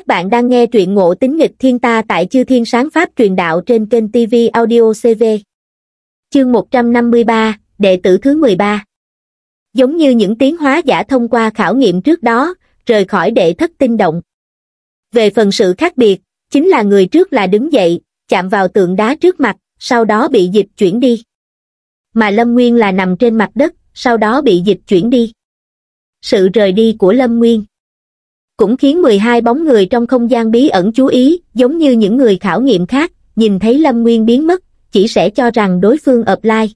Các bạn đang nghe truyện ngộ tính nghịch thiên ta tại chư thiên sáng pháp truyền đạo trên kênh TV Audio CV. Chương 153, đệ tử thứ 13. Giống như những tiến hóa giả thông qua khảo nghiệm trước đó, rời khỏi đệ thất tinh động. Về phần sự khác biệt, chính là người trước là đứng dậy, chạm vào tượng đá trước mặt, sau đó bị dịch chuyển đi. Mà Lâm Nguyên là nằm trên mặt đất, sau đó bị dịch chuyển đi. Sự rời đi của Lâm Nguyên cũng khiến 12 bóng người trong không gian bí ẩn chú ý, giống như những người khảo nghiệm khác, nhìn thấy Lâm Nguyên biến mất, chỉ sẽ cho rằng đối phương ập lai.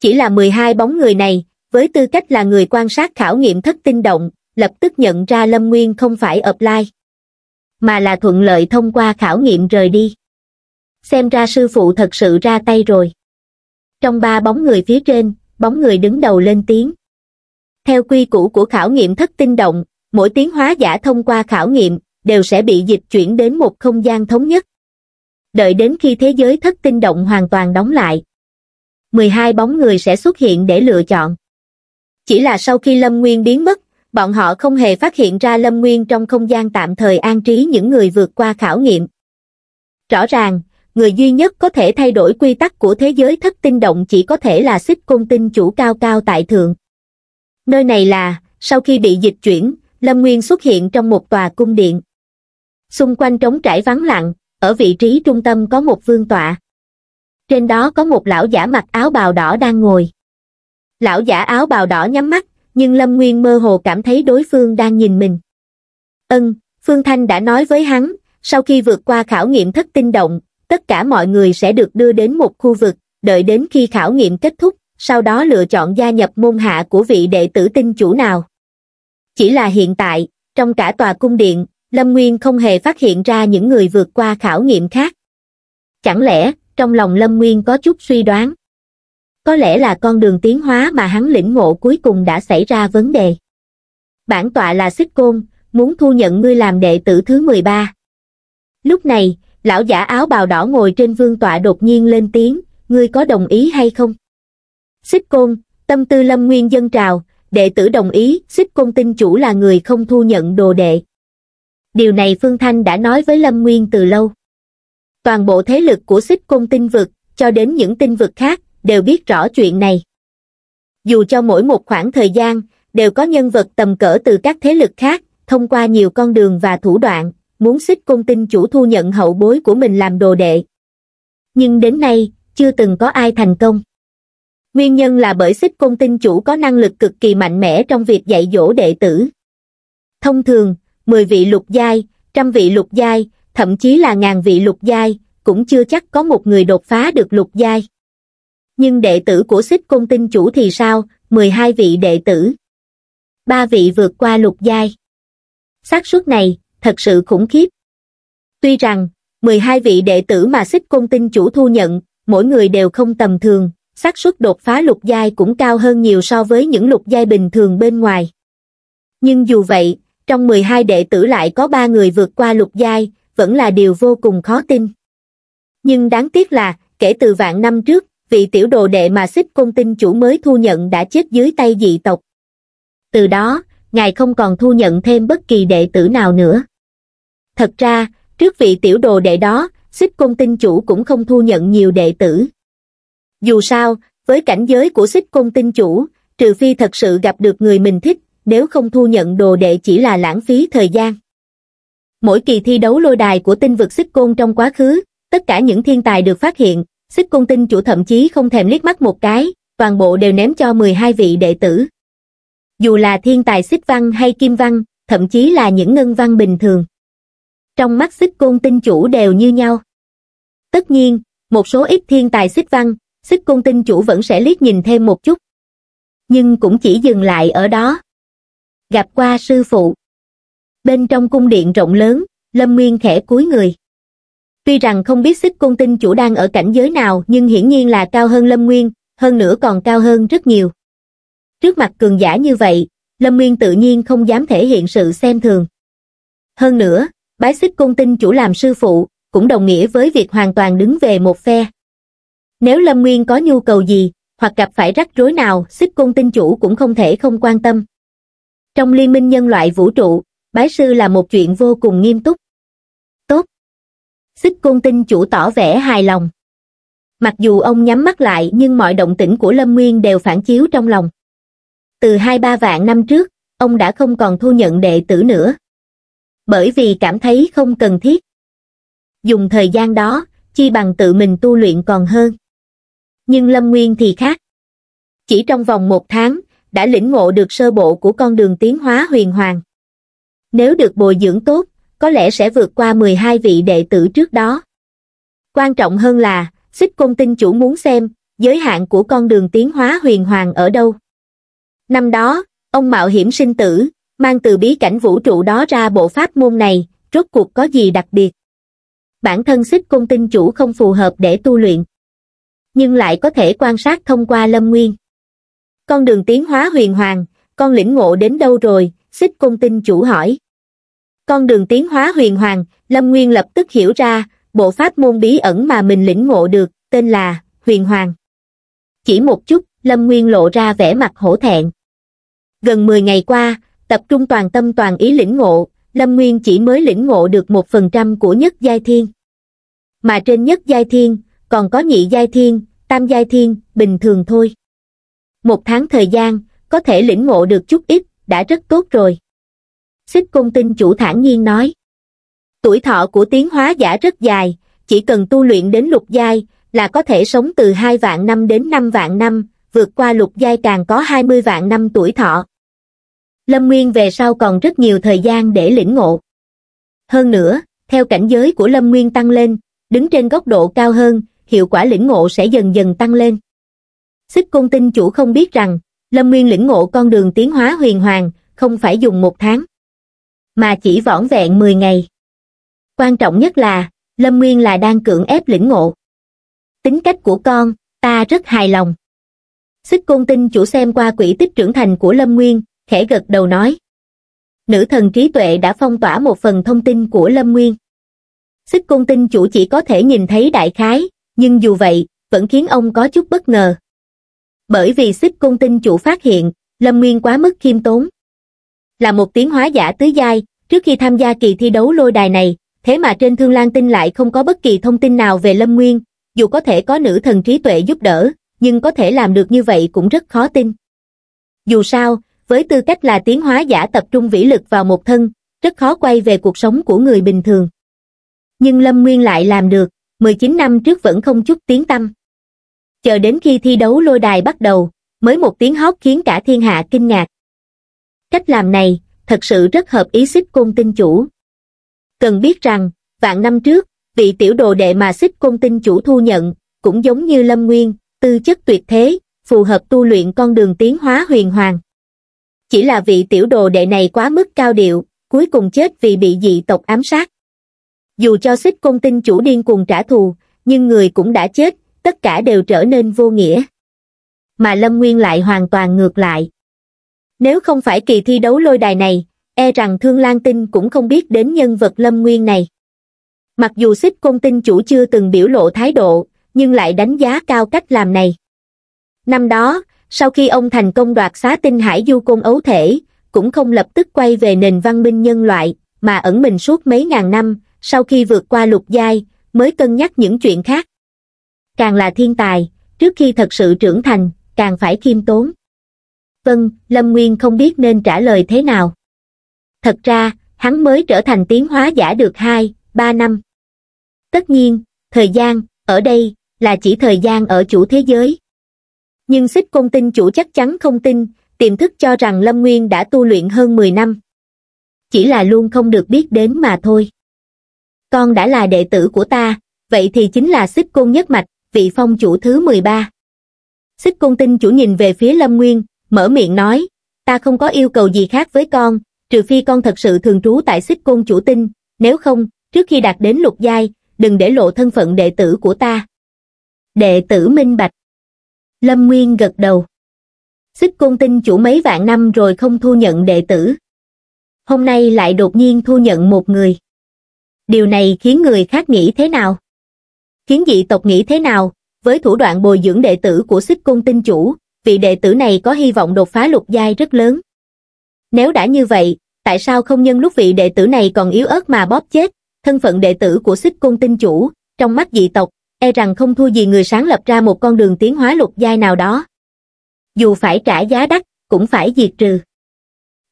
Chỉ là 12 bóng người này, với tư cách là người quan sát khảo nghiệm thất tinh động, lập tức nhận ra Lâm Nguyên không phải ập lai, mà là thuận lợi thông qua khảo nghiệm rời đi. Xem ra sư phụ thật sự ra tay rồi. Trong ba bóng người phía trên, bóng người đứng đầu lên tiếng. Theo quy củ của khảo nghiệm thất tinh động, mỗi tiến hóa giả thông qua khảo nghiệm đều sẽ bị dịch chuyển đến một không gian thống nhất. Đợi đến khi thế giới thất tinh động hoàn toàn đóng lại, 12 bóng người sẽ xuất hiện để lựa chọn. Chỉ là sau khi Lâm Nguyên biến mất, bọn họ không hề phát hiện ra Lâm Nguyên trong không gian tạm thời an trí những người vượt qua khảo nghiệm. Rõ ràng, người duy nhất có thể thay đổi quy tắc của thế giới thất tinh động chỉ có thể là xích côn tinh chủ cao cao tại thượng. Nơi này là, sau khi bị dịch chuyển, Lâm Nguyên xuất hiện trong một tòa cung điện. Xung quanh trống trải vắng lặng, ở vị trí trung tâm có một vương tọa. Trên đó có một lão giả mặc áo bào đỏ đang ngồi. Lão giả áo bào đỏ nhắm mắt, nhưng Lâm Nguyên mơ hồ cảm thấy đối phương đang nhìn mình. Ân, Phương Thanh đã nói với hắn, sau khi vượt qua khảo nghiệm thất tinh động, tất cả mọi người sẽ được đưa đến một khu vực, đợi đến khi khảo nghiệm kết thúc, sau đó lựa chọn gia nhập môn hạ của vị đệ tử tinh chủ nào. Chỉ là hiện tại, trong cả tòa cung điện, Lâm Nguyên không hề phát hiện ra những người vượt qua khảo nghiệm khác. Chẳng lẽ, trong lòng Lâm Nguyên có chút suy đoán? Có lẽ là con đường tiến hóa mà hắn lĩnh ngộ cuối cùng đã xảy ra vấn đề. Bản tọa là xích côn, muốn thu nhận ngươi làm đệ tử thứ 13. Lúc này, lão giả áo bào đỏ ngồi trên vương tọa đột nhiên lên tiếng, ngươi có đồng ý hay không? Xích côn, tâm tư Lâm Nguyên dân trào, đệ tử đồng ý, xích công tinh chủ là người không thu nhận đồ đệ. Điều này Phương Thanh đã nói với Lâm Nguyên từ lâu. Toàn bộ thế lực của xích công tinh vực, cho đến những tinh vực khác, đều biết rõ chuyện này. Dù cho mỗi một khoảng thời gian, đều có nhân vật tầm cỡ từ các thế lực khác, thông qua nhiều con đường và thủ đoạn, muốn xích công tinh chủ thu nhận hậu bối của mình làm đồ đệ. Nhưng đến nay, chưa từng có ai thành công nguyên nhân là bởi xích cung tinh chủ có năng lực cực kỳ mạnh mẽ trong việc dạy dỗ đệ tử thông thường mười vị lục giai trăm vị lục giai thậm chí là ngàn vị lục giai cũng chưa chắc có một người đột phá được lục giai nhưng đệ tử của xích cung tinh chủ thì sao mười hai vị đệ tử ba vị vượt qua lục giai xác suất này thật sự khủng khiếp tuy rằng mười hai vị đệ tử mà xích cung tinh chủ thu nhận mỗi người đều không tầm thường xác suất đột phá lục giai cũng cao hơn nhiều so với những lục giai bình thường bên ngoài. Nhưng dù vậy, trong 12 đệ tử lại có 3 người vượt qua lục giai, vẫn là điều vô cùng khó tin. Nhưng đáng tiếc là, kể từ vạn năm trước, vị tiểu đồ đệ mà xích công tinh chủ mới thu nhận đã chết dưới tay dị tộc. Từ đó, ngài không còn thu nhận thêm bất kỳ đệ tử nào nữa. Thật ra, trước vị tiểu đồ đệ đó, xích công tinh chủ cũng không thu nhận nhiều đệ tử. Dù sao, với cảnh giới của xích công tinh chủ, trừ phi thật sự gặp được người mình thích, nếu không thu nhận đồ đệ chỉ là lãng phí thời gian. Mỗi kỳ thi đấu lôi đài của tinh vực xích côn trong quá khứ, tất cả những thiên tài được phát hiện, xích côn tinh chủ thậm chí không thèm liếc mắt một cái, toàn bộ đều ném cho 12 vị đệ tử. Dù là thiên tài xích văn hay kim văn, thậm chí là những ngân văn bình thường. Trong mắt xích côn tinh chủ đều như nhau. Tất nhiên, một số ít thiên tài xích văn, xích cung tinh chủ vẫn sẽ liếc nhìn thêm một chút. Nhưng cũng chỉ dừng lại ở đó. Gặp qua sư phụ. Bên trong cung điện rộng lớn, Lâm Nguyên khẽ cúi người. Tuy rằng không biết xích cung tinh chủ đang ở cảnh giới nào nhưng hiển nhiên là cao hơn Lâm Nguyên, hơn nữa còn cao hơn rất nhiều. Trước mặt cường giả như vậy, Lâm Nguyên tự nhiên không dám thể hiện sự xem thường. Hơn nữa, bái xích cung tinh chủ làm sư phụ, cũng đồng nghĩa với việc hoàn toàn đứng về một phe. Nếu Lâm Nguyên có nhu cầu gì, hoặc gặp phải rắc rối nào, xích cung tinh chủ cũng không thể không quan tâm. Trong liên minh nhân loại vũ trụ, bái sư là một chuyện vô cùng nghiêm túc. Tốt. Xích cung tinh chủ tỏ vẻ hài lòng. Mặc dù ông nhắm mắt lại nhưng mọi động tĩnh của Lâm Nguyên đều phản chiếu trong lòng. Từ hai ba vạn năm trước, ông đã không còn thu nhận đệ tử nữa. Bởi vì cảm thấy không cần thiết. Dùng thời gian đó, chi bằng tự mình tu luyện còn hơn nhưng Lâm Nguyên thì khác. Chỉ trong vòng một tháng, đã lĩnh ngộ được sơ bộ của con đường tiến hóa huyền hoàng. Nếu được bồi dưỡng tốt, có lẽ sẽ vượt qua 12 vị đệ tử trước đó. Quan trọng hơn là, xích công tinh chủ muốn xem, giới hạn của con đường tiến hóa huyền hoàng ở đâu. Năm đó, ông mạo hiểm sinh tử, mang từ bí cảnh vũ trụ đó ra bộ pháp môn này, rốt cuộc có gì đặc biệt. Bản thân xích công tinh chủ không phù hợp để tu luyện nhưng lại có thể quan sát thông qua lâm nguyên. Con đường tiến hóa huyền hoàng, con lĩnh ngộ đến đâu rồi, xích công tinh chủ hỏi. Con đường tiến hóa huyền hoàng, lâm nguyên lập tức hiểu ra, bộ pháp môn bí ẩn mà mình lĩnh ngộ được, tên là huyền hoàng. Chỉ một chút, lâm nguyên lộ ra vẻ mặt hổ thẹn. Gần 10 ngày qua, tập trung toàn tâm toàn ý lĩnh ngộ, Lâm Nguyên chỉ mới lĩnh ngộ được một phần trăm của nhất giai thiên. Mà trên nhất giai thiên, còn có nhị giai thiên, tam giai thiên, bình thường thôi. Một tháng thời gian, có thể lĩnh ngộ được chút ít, đã rất tốt rồi. Xích công tinh chủ thản nhiên nói. Tuổi thọ của tiến hóa giả rất dài, chỉ cần tu luyện đến lục giai, là có thể sống từ hai vạn năm đến năm vạn năm, vượt qua lục giai càng có 20 vạn năm tuổi thọ. Lâm Nguyên về sau còn rất nhiều thời gian để lĩnh ngộ. Hơn nữa, theo cảnh giới của Lâm Nguyên tăng lên, đứng trên góc độ cao hơn, hiệu quả lĩnh ngộ sẽ dần dần tăng lên. Xích Côn Tinh Chủ không biết rằng, Lâm Nguyên lĩnh ngộ con đường tiến hóa huyền hoàng, không phải dùng một tháng, mà chỉ vỏn vẹn 10 ngày. Quan trọng nhất là, Lâm Nguyên là đang cưỡng ép lĩnh ngộ. Tính cách của con, ta rất hài lòng. Xích Côn Tinh Chủ xem qua quỹ tích trưởng thành của Lâm Nguyên, khẽ gật đầu nói. Nữ thần trí tuệ đã phong tỏa một phần thông tin của Lâm Nguyên. Xích Côn Tinh Chủ chỉ có thể nhìn thấy đại khái, nhưng dù vậy, vẫn khiến ông có chút bất ngờ. Bởi vì xích cung tinh chủ phát hiện, Lâm Nguyên quá mức khiêm tốn. Là một tiếng hóa giả tứ giai, trước khi tham gia kỳ thi đấu lôi đài này, thế mà trên Thương Lan Tinh lại không có bất kỳ thông tin nào về Lâm Nguyên, dù có thể có nữ thần trí tuệ giúp đỡ, nhưng có thể làm được như vậy cũng rất khó tin. Dù sao, với tư cách là tiến hóa giả tập trung vĩ lực vào một thân, rất khó quay về cuộc sống của người bình thường. Nhưng Lâm Nguyên lại làm được. 19 năm trước vẫn không chút tiếng tâm. Chờ đến khi thi đấu lôi đài bắt đầu, mới một tiếng hót khiến cả thiên hạ kinh ngạc. Cách làm này, thật sự rất hợp ý xích côn tinh chủ. Cần biết rằng, vạn năm trước, vị tiểu đồ đệ mà xích côn tinh chủ thu nhận, cũng giống như Lâm Nguyên, tư chất tuyệt thế, phù hợp tu luyện con đường tiến hóa huyền hoàng. Chỉ là vị tiểu đồ đệ này quá mức cao điệu, cuối cùng chết vì bị dị tộc ám sát dù cho xích công tinh chủ điên cuồng trả thù nhưng người cũng đã chết tất cả đều trở nên vô nghĩa mà lâm nguyên lại hoàn toàn ngược lại nếu không phải kỳ thi đấu lôi đài này e rằng thương lan tinh cũng không biết đến nhân vật lâm nguyên này mặc dù xích công tinh chủ chưa từng biểu lộ thái độ nhưng lại đánh giá cao cách làm này năm đó sau khi ông thành công đoạt xá tinh hải du côn ấu thể cũng không lập tức quay về nền văn minh nhân loại mà ẩn mình suốt mấy ngàn năm sau khi vượt qua lục giai mới cân nhắc những chuyện khác càng là thiên tài trước khi thật sự trưởng thành càng phải khiêm tốn vâng lâm nguyên không biết nên trả lời thế nào thật ra hắn mới trở thành tiến hóa giả được hai ba năm tất nhiên thời gian ở đây là chỉ thời gian ở chủ thế giới nhưng xích công tin chủ chắc chắn không tin tiềm thức cho rằng lâm nguyên đã tu luyện hơn mười năm chỉ là luôn không được biết đến mà thôi con đã là đệ tử của ta, vậy thì chính là xích côn nhất mạch, vị phong chủ thứ 13. Xích côn tinh chủ nhìn về phía Lâm Nguyên, mở miệng nói, ta không có yêu cầu gì khác với con, trừ phi con thật sự thường trú tại xích côn chủ tinh, nếu không, trước khi đạt đến lục giai, đừng để lộ thân phận đệ tử của ta. Đệ tử minh bạch. Lâm Nguyên gật đầu. Xích côn tinh chủ mấy vạn năm rồi không thu nhận đệ tử. Hôm nay lại đột nhiên thu nhận một người điều này khiến người khác nghĩ thế nào? Khiến dị tộc nghĩ thế nào? Với thủ đoạn bồi dưỡng đệ tử của xích cung tinh chủ, vị đệ tử này có hy vọng đột phá lục giai rất lớn. Nếu đã như vậy, tại sao không nhân lúc vị đệ tử này còn yếu ớt mà bóp chết, thân phận đệ tử của xích cung tinh chủ, trong mắt dị tộc, e rằng không thua gì người sáng lập ra một con đường tiến hóa lục giai nào đó. Dù phải trả giá đắt, cũng phải diệt trừ.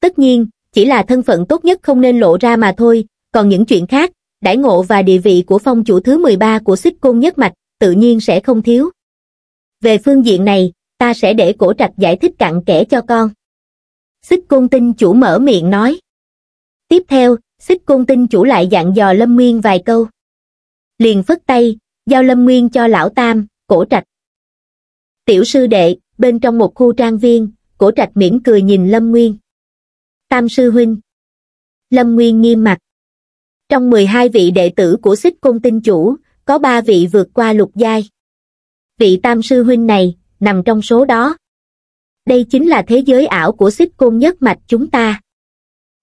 Tất nhiên, chỉ là thân phận tốt nhất không nên lộ ra mà thôi, còn những chuyện khác, đãi ngộ và địa vị của phong chủ thứ 13 của xích côn nhất mạch, tự nhiên sẽ không thiếu. Về phương diện này, ta sẽ để cổ trạch giải thích cặn kẽ cho con. Xích côn tinh chủ mở miệng nói. Tiếp theo, xích côn tinh chủ lại dặn dò Lâm Nguyên vài câu. Liền phất tay, giao Lâm Nguyên cho lão tam, cổ trạch. Tiểu sư đệ, bên trong một khu trang viên, cổ trạch mỉm cười nhìn Lâm Nguyên. Tam sư huynh. Lâm Nguyên nghiêm mặt trong mười hai vị đệ tử của xích cung tinh chủ có ba vị vượt qua lục giai vị tam sư huynh này nằm trong số đó đây chính là thế giới ảo của xích cung nhất mạch chúng ta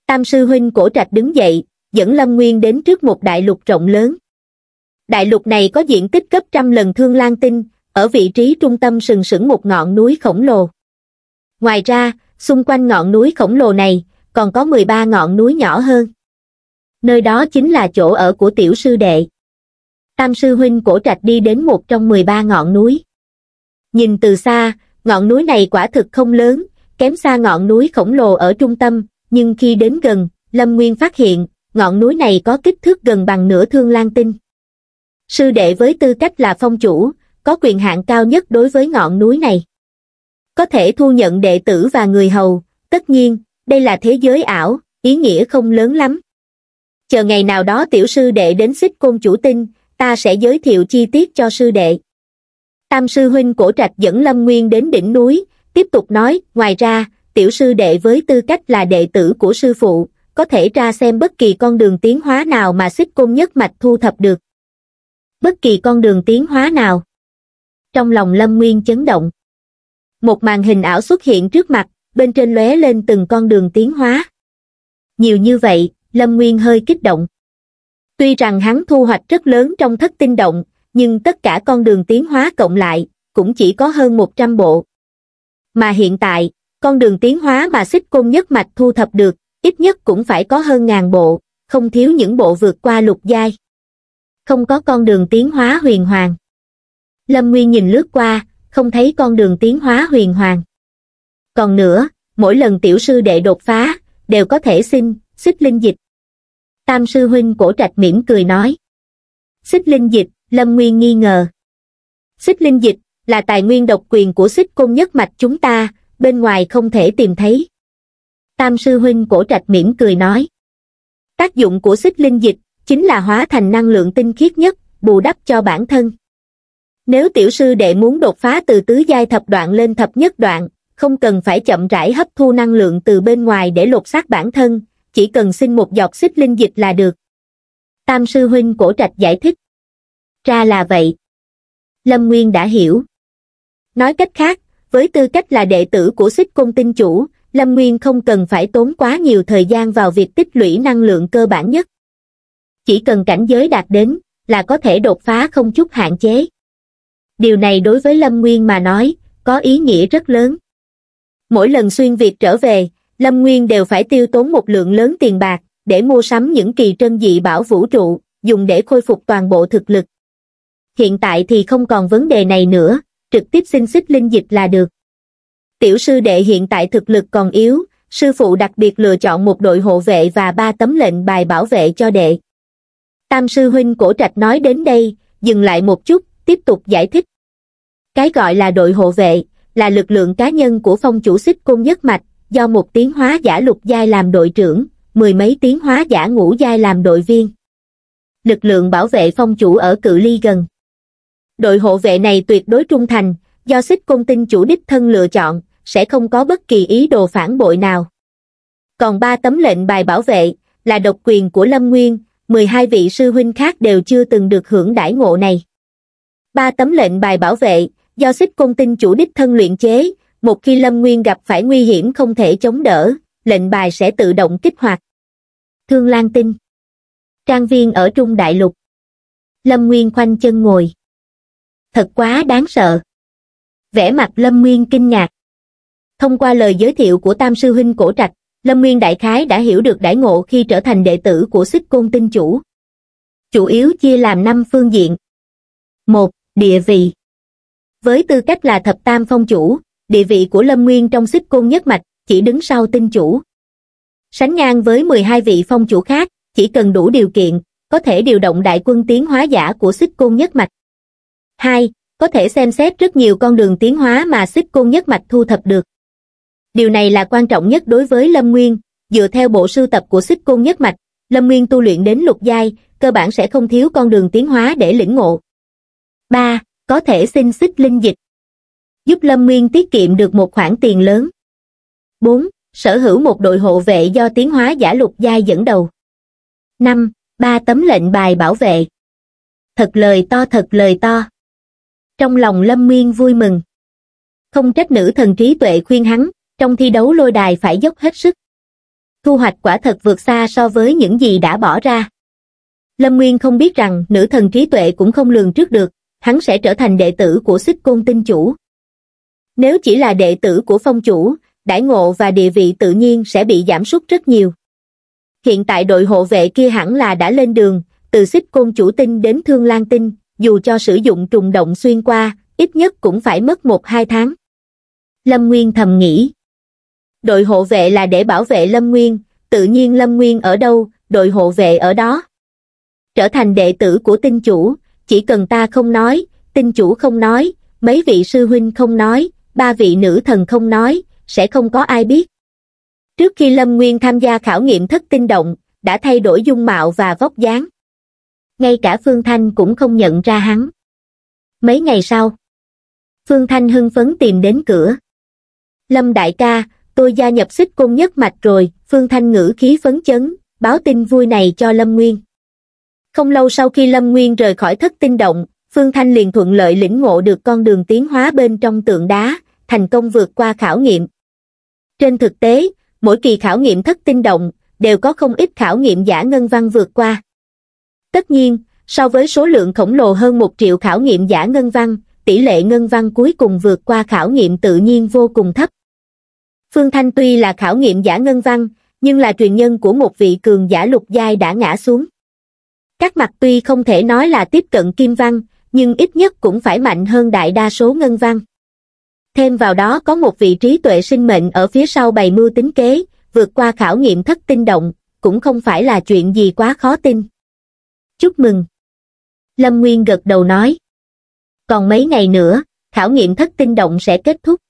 tam sư huynh cổ trạch đứng dậy dẫn lâm nguyên đến trước một đại lục rộng lớn đại lục này có diện tích gấp trăm lần thương lan tinh ở vị trí trung tâm sừng sững một ngọn núi khổng lồ ngoài ra xung quanh ngọn núi khổng lồ này còn có 13 ngọn núi nhỏ hơn nơi đó chính là chỗ ở của tiểu sư đệ. Tam sư huynh cổ trạch đi đến một trong 13 ngọn núi. Nhìn từ xa, ngọn núi này quả thực không lớn, kém xa ngọn núi khổng lồ ở trung tâm, nhưng khi đến gần, Lâm Nguyên phát hiện, ngọn núi này có kích thước gần bằng nửa thương lan tinh. Sư đệ với tư cách là phong chủ, có quyền hạn cao nhất đối với ngọn núi này. Có thể thu nhận đệ tử và người hầu, tất nhiên, đây là thế giới ảo, ý nghĩa không lớn lắm chờ ngày nào đó tiểu sư đệ đến xích côn chủ tinh, ta sẽ giới thiệu chi tiết cho sư đệ. Tam sư huynh cổ trạch dẫn Lâm Nguyên đến đỉnh núi, tiếp tục nói, ngoài ra, tiểu sư đệ với tư cách là đệ tử của sư phụ, có thể ra xem bất kỳ con đường tiến hóa nào mà xích côn nhất mạch thu thập được. Bất kỳ con đường tiến hóa nào. Trong lòng Lâm Nguyên chấn động. Một màn hình ảo xuất hiện trước mặt, bên trên lóe lên từng con đường tiến hóa. Nhiều như vậy, lâm nguyên hơi kích động tuy rằng hắn thu hoạch rất lớn trong thất tinh động nhưng tất cả con đường tiến hóa cộng lại cũng chỉ có hơn một trăm bộ mà hiện tại con đường tiến hóa mà xích côn nhất mạch thu thập được ít nhất cũng phải có hơn ngàn bộ không thiếu những bộ vượt qua lục giai không có con đường tiến hóa huyền hoàng lâm nguyên nhìn lướt qua không thấy con đường tiến hóa huyền hoàng còn nữa mỗi lần tiểu sư đệ đột phá đều có thể xin xích linh dịch Tam sư huynh cổ trạch mỉm cười nói. Xích linh dịch, Lâm Nguyên nghi ngờ. Xích linh dịch là tài nguyên độc quyền của xích côn nhất mạch chúng ta, bên ngoài không thể tìm thấy. Tam sư huynh cổ trạch mỉm cười nói. Tác dụng của xích linh dịch chính là hóa thành năng lượng tinh khiết nhất, bù đắp cho bản thân. Nếu tiểu sư đệ muốn đột phá từ tứ giai thập đoạn lên thập nhất đoạn, không cần phải chậm rãi hấp thu năng lượng từ bên ngoài để lột xác bản thân, chỉ cần xin một giọt xích linh dịch là được. Tam sư huynh cổ trạch giải thích. Ra là vậy. Lâm Nguyên đã hiểu. Nói cách khác, với tư cách là đệ tử của xích cung tinh chủ, Lâm Nguyên không cần phải tốn quá nhiều thời gian vào việc tích lũy năng lượng cơ bản nhất. Chỉ cần cảnh giới đạt đến, là có thể đột phá không chút hạn chế. Điều này đối với Lâm Nguyên mà nói, có ý nghĩa rất lớn. Mỗi lần xuyên Việt trở về, lâm nguyên đều phải tiêu tốn một lượng lớn tiền bạc để mua sắm những kỳ trân dị bảo vũ trụ dùng để khôi phục toàn bộ thực lực hiện tại thì không còn vấn đề này nữa trực tiếp xin xích linh dịch là được tiểu sư đệ hiện tại thực lực còn yếu sư phụ đặc biệt lựa chọn một đội hộ vệ và ba tấm lệnh bài bảo vệ cho đệ tam sư huynh cổ trạch nói đến đây dừng lại một chút tiếp tục giải thích cái gọi là đội hộ vệ là lực lượng cá nhân của phong chủ xích cung nhất mạch do một tiếng hóa giả lục giai làm đội trưởng, mười mấy tiếng hóa giả ngũ giai làm đội viên. Lực lượng bảo vệ phong chủ ở cự ly gần. Đội hộ vệ này tuyệt đối trung thành, do xích công tinh chủ đích thân lựa chọn, sẽ không có bất kỳ ý đồ phản bội nào. Còn ba tấm lệnh bài bảo vệ, là độc quyền của Lâm Nguyên, 12 vị sư huynh khác đều chưa từng được hưởng đãi ngộ này. Ba tấm lệnh bài bảo vệ, do xích công tinh chủ đích thân luyện chế, một khi lâm nguyên gặp phải nguy hiểm không thể chống đỡ lệnh bài sẽ tự động kích hoạt thương lan tinh trang viên ở trung đại lục lâm nguyên khoanh chân ngồi thật quá đáng sợ vẻ mặt lâm nguyên kinh ngạc thông qua lời giới thiệu của tam sư huynh cổ trạch lâm nguyên đại khái đã hiểu được đại ngộ khi trở thành đệ tử của xích côn tinh chủ chủ yếu chia làm năm phương diện một địa vị với tư cách là thập tam phong chủ địa vị của Lâm Nguyên trong xích côn nhất mạch, chỉ đứng sau tinh chủ. Sánh ngang với 12 vị phong chủ khác, chỉ cần đủ điều kiện, có thể điều động đại quân tiến hóa giả của xích côn nhất mạch. 2. Có thể xem xét rất nhiều con đường tiến hóa mà xích côn nhất mạch thu thập được. Điều này là quan trọng nhất đối với Lâm Nguyên, dựa theo bộ sưu tập của xích côn nhất mạch, Lâm Nguyên tu luyện đến lục giai, cơ bản sẽ không thiếu con đường tiến hóa để lĩnh ngộ. 3. Có thể xin xích linh dịch giúp Lâm Nguyên tiết kiệm được một khoản tiền lớn. 4. Sở hữu một đội hộ vệ do tiến hóa giả lục giai dẫn đầu. 5. Ba tấm lệnh bài bảo vệ. Thật lời to thật lời to. Trong lòng Lâm Nguyên vui mừng. Không trách nữ thần trí tuệ khuyên hắn, trong thi đấu lôi đài phải dốc hết sức. Thu hoạch quả thật vượt xa so với những gì đã bỏ ra. Lâm Nguyên không biết rằng nữ thần trí tuệ cũng không lường trước được, hắn sẽ trở thành đệ tử của xích côn tinh chủ. Nếu chỉ là đệ tử của phong chủ, đãi ngộ và địa vị tự nhiên sẽ bị giảm sút rất nhiều. Hiện tại đội hộ vệ kia hẳn là đã lên đường, từ xích côn chủ tinh đến thương lan tinh, dù cho sử dụng trùng động xuyên qua, ít nhất cũng phải mất một hai tháng. Lâm Nguyên thầm nghĩ. Đội hộ vệ là để bảo vệ Lâm Nguyên, tự nhiên Lâm Nguyên ở đâu, đội hộ vệ ở đó. Trở thành đệ tử của tinh chủ, chỉ cần ta không nói, tinh chủ không nói, mấy vị sư huynh không nói, ba vị nữ thần không nói, sẽ không có ai biết. Trước khi Lâm Nguyên tham gia khảo nghiệm thất tinh động, đã thay đổi dung mạo và vóc dáng. Ngay cả Phương Thanh cũng không nhận ra hắn. Mấy ngày sau, Phương Thanh hưng phấn tìm đến cửa. Lâm đại ca, tôi gia nhập xích cung nhất mạch rồi, Phương Thanh ngữ khí phấn chấn, báo tin vui này cho Lâm Nguyên. Không lâu sau khi Lâm Nguyên rời khỏi thất tinh động, Phương Thanh liền thuận lợi lĩnh ngộ được con đường tiến hóa bên trong tượng đá, thành công vượt qua khảo nghiệm. Trên thực tế, mỗi kỳ khảo nghiệm thất tinh động, đều có không ít khảo nghiệm giả ngân văn vượt qua. Tất nhiên, so với số lượng khổng lồ hơn một triệu khảo nghiệm giả ngân văn, tỷ lệ ngân văn cuối cùng vượt qua khảo nghiệm tự nhiên vô cùng thấp. Phương Thanh tuy là khảo nghiệm giả ngân văn, nhưng là truyền nhân của một vị cường giả lục giai đã ngã xuống. Các mặt tuy không thể nói là tiếp cận kim văn, nhưng ít nhất cũng phải mạnh hơn đại đa số ngân văn. Thêm vào đó có một vị trí tuệ sinh mệnh ở phía sau bày mưu tính kế, vượt qua khảo nghiệm thất tinh động, cũng không phải là chuyện gì quá khó tin. Chúc mừng! Lâm Nguyên gật đầu nói. Còn mấy ngày nữa, khảo nghiệm thất tinh động sẽ kết thúc.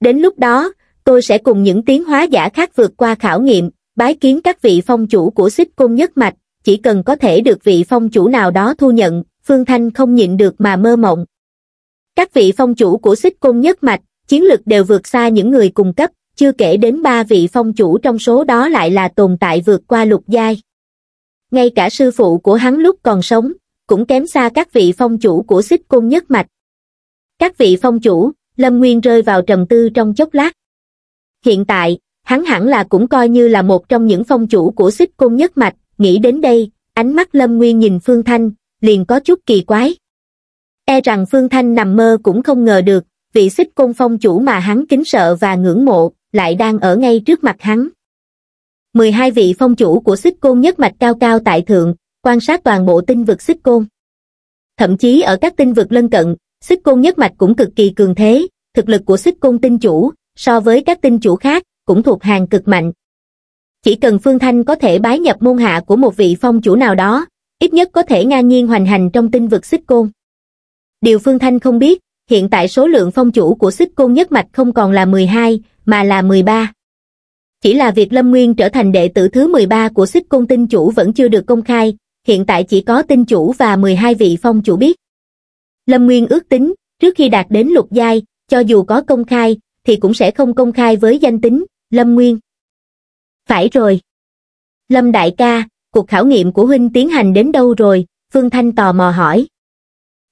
Đến lúc đó, tôi sẽ cùng những tiến hóa giả khác vượt qua khảo nghiệm, bái kiến các vị phong chủ của xích cung nhất mạch, chỉ cần có thể được vị phong chủ nào đó thu nhận, Phương Thanh không nhịn được mà mơ mộng. Các vị phong chủ của xích Cung nhất mạch, chiến lực đều vượt xa những người cùng cấp, chưa kể đến ba vị phong chủ trong số đó lại là tồn tại vượt qua lục giai. Ngay cả sư phụ của hắn lúc còn sống, cũng kém xa các vị phong chủ của xích Cung nhất mạch. Các vị phong chủ, Lâm Nguyên rơi vào trầm tư trong chốc lát. Hiện tại, hắn hẳn là cũng coi như là một trong những phong chủ của xích Cung nhất mạch, nghĩ đến đây, ánh mắt Lâm Nguyên nhìn Phương Thanh, liền có chút kỳ quái e rằng phương thanh nằm mơ cũng không ngờ được vị xích côn phong chủ mà hắn kính sợ và ngưỡng mộ lại đang ở ngay trước mặt hắn 12 vị phong chủ của xích côn nhất mạch cao cao tại thượng quan sát toàn bộ tinh vực xích côn thậm chí ở các tinh vực lân cận xích côn nhất mạch cũng cực kỳ cường thế thực lực của xích côn tinh chủ so với các tinh chủ khác cũng thuộc hàng cực mạnh chỉ cần phương thanh có thể bái nhập môn hạ của một vị phong chủ nào đó ít nhất có thể ngang nhiên hoành hành trong tinh vực xích côn. Điều Phương Thanh không biết, hiện tại số lượng phong chủ của xích côn nhất mạch không còn là 12, mà là 13. Chỉ là việc Lâm Nguyên trở thành đệ tử thứ 13 của xích côn tinh chủ vẫn chưa được công khai, hiện tại chỉ có tinh chủ và 12 vị phong chủ biết. Lâm Nguyên ước tính, trước khi đạt đến lục giai, cho dù có công khai, thì cũng sẽ không công khai với danh tính, Lâm Nguyên. Phải rồi. Lâm Đại ca, cuộc khảo nghiệm của huynh tiến hành đến đâu rồi, Phương Thanh tò mò hỏi.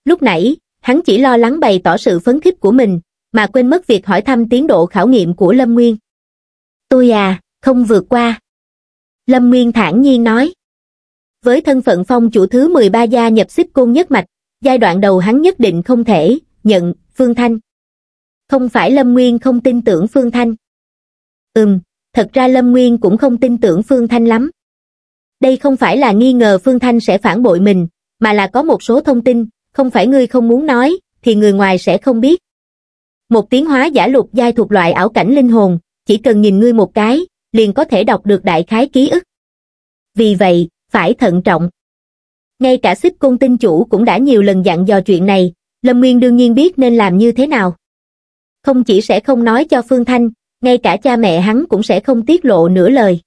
Lúc nãy, hắn chỉ lo lắng bày tỏ sự phấn khích của mình, mà quên mất việc hỏi thăm tiến độ khảo nghiệm của Lâm Nguyên. Tôi à, không vượt qua. Lâm Nguyên thản nhiên nói. Với thân phận phong chủ thứ 13 gia nhập xích côn nhất mạch, giai đoạn đầu hắn nhất định không thể, nhận, Phương Thanh. Không phải Lâm Nguyên không tin tưởng Phương Thanh. Ừm, thật ra Lâm Nguyên cũng không tin tưởng Phương Thanh lắm đây không phải là nghi ngờ Phương Thanh sẽ phản bội mình, mà là có một số thông tin, không phải ngươi không muốn nói, thì người ngoài sẽ không biết. Một tiếng hóa giả lục giai thuộc loại ảo cảnh linh hồn, chỉ cần nhìn ngươi một cái, liền có thể đọc được đại khái ký ức. Vì vậy, phải thận trọng. Ngay cả xích cung tinh chủ cũng đã nhiều lần dặn dò chuyện này, Lâm Nguyên đương nhiên biết nên làm như thế nào. Không chỉ sẽ không nói cho Phương Thanh, ngay cả cha mẹ hắn cũng sẽ không tiết lộ nửa lời.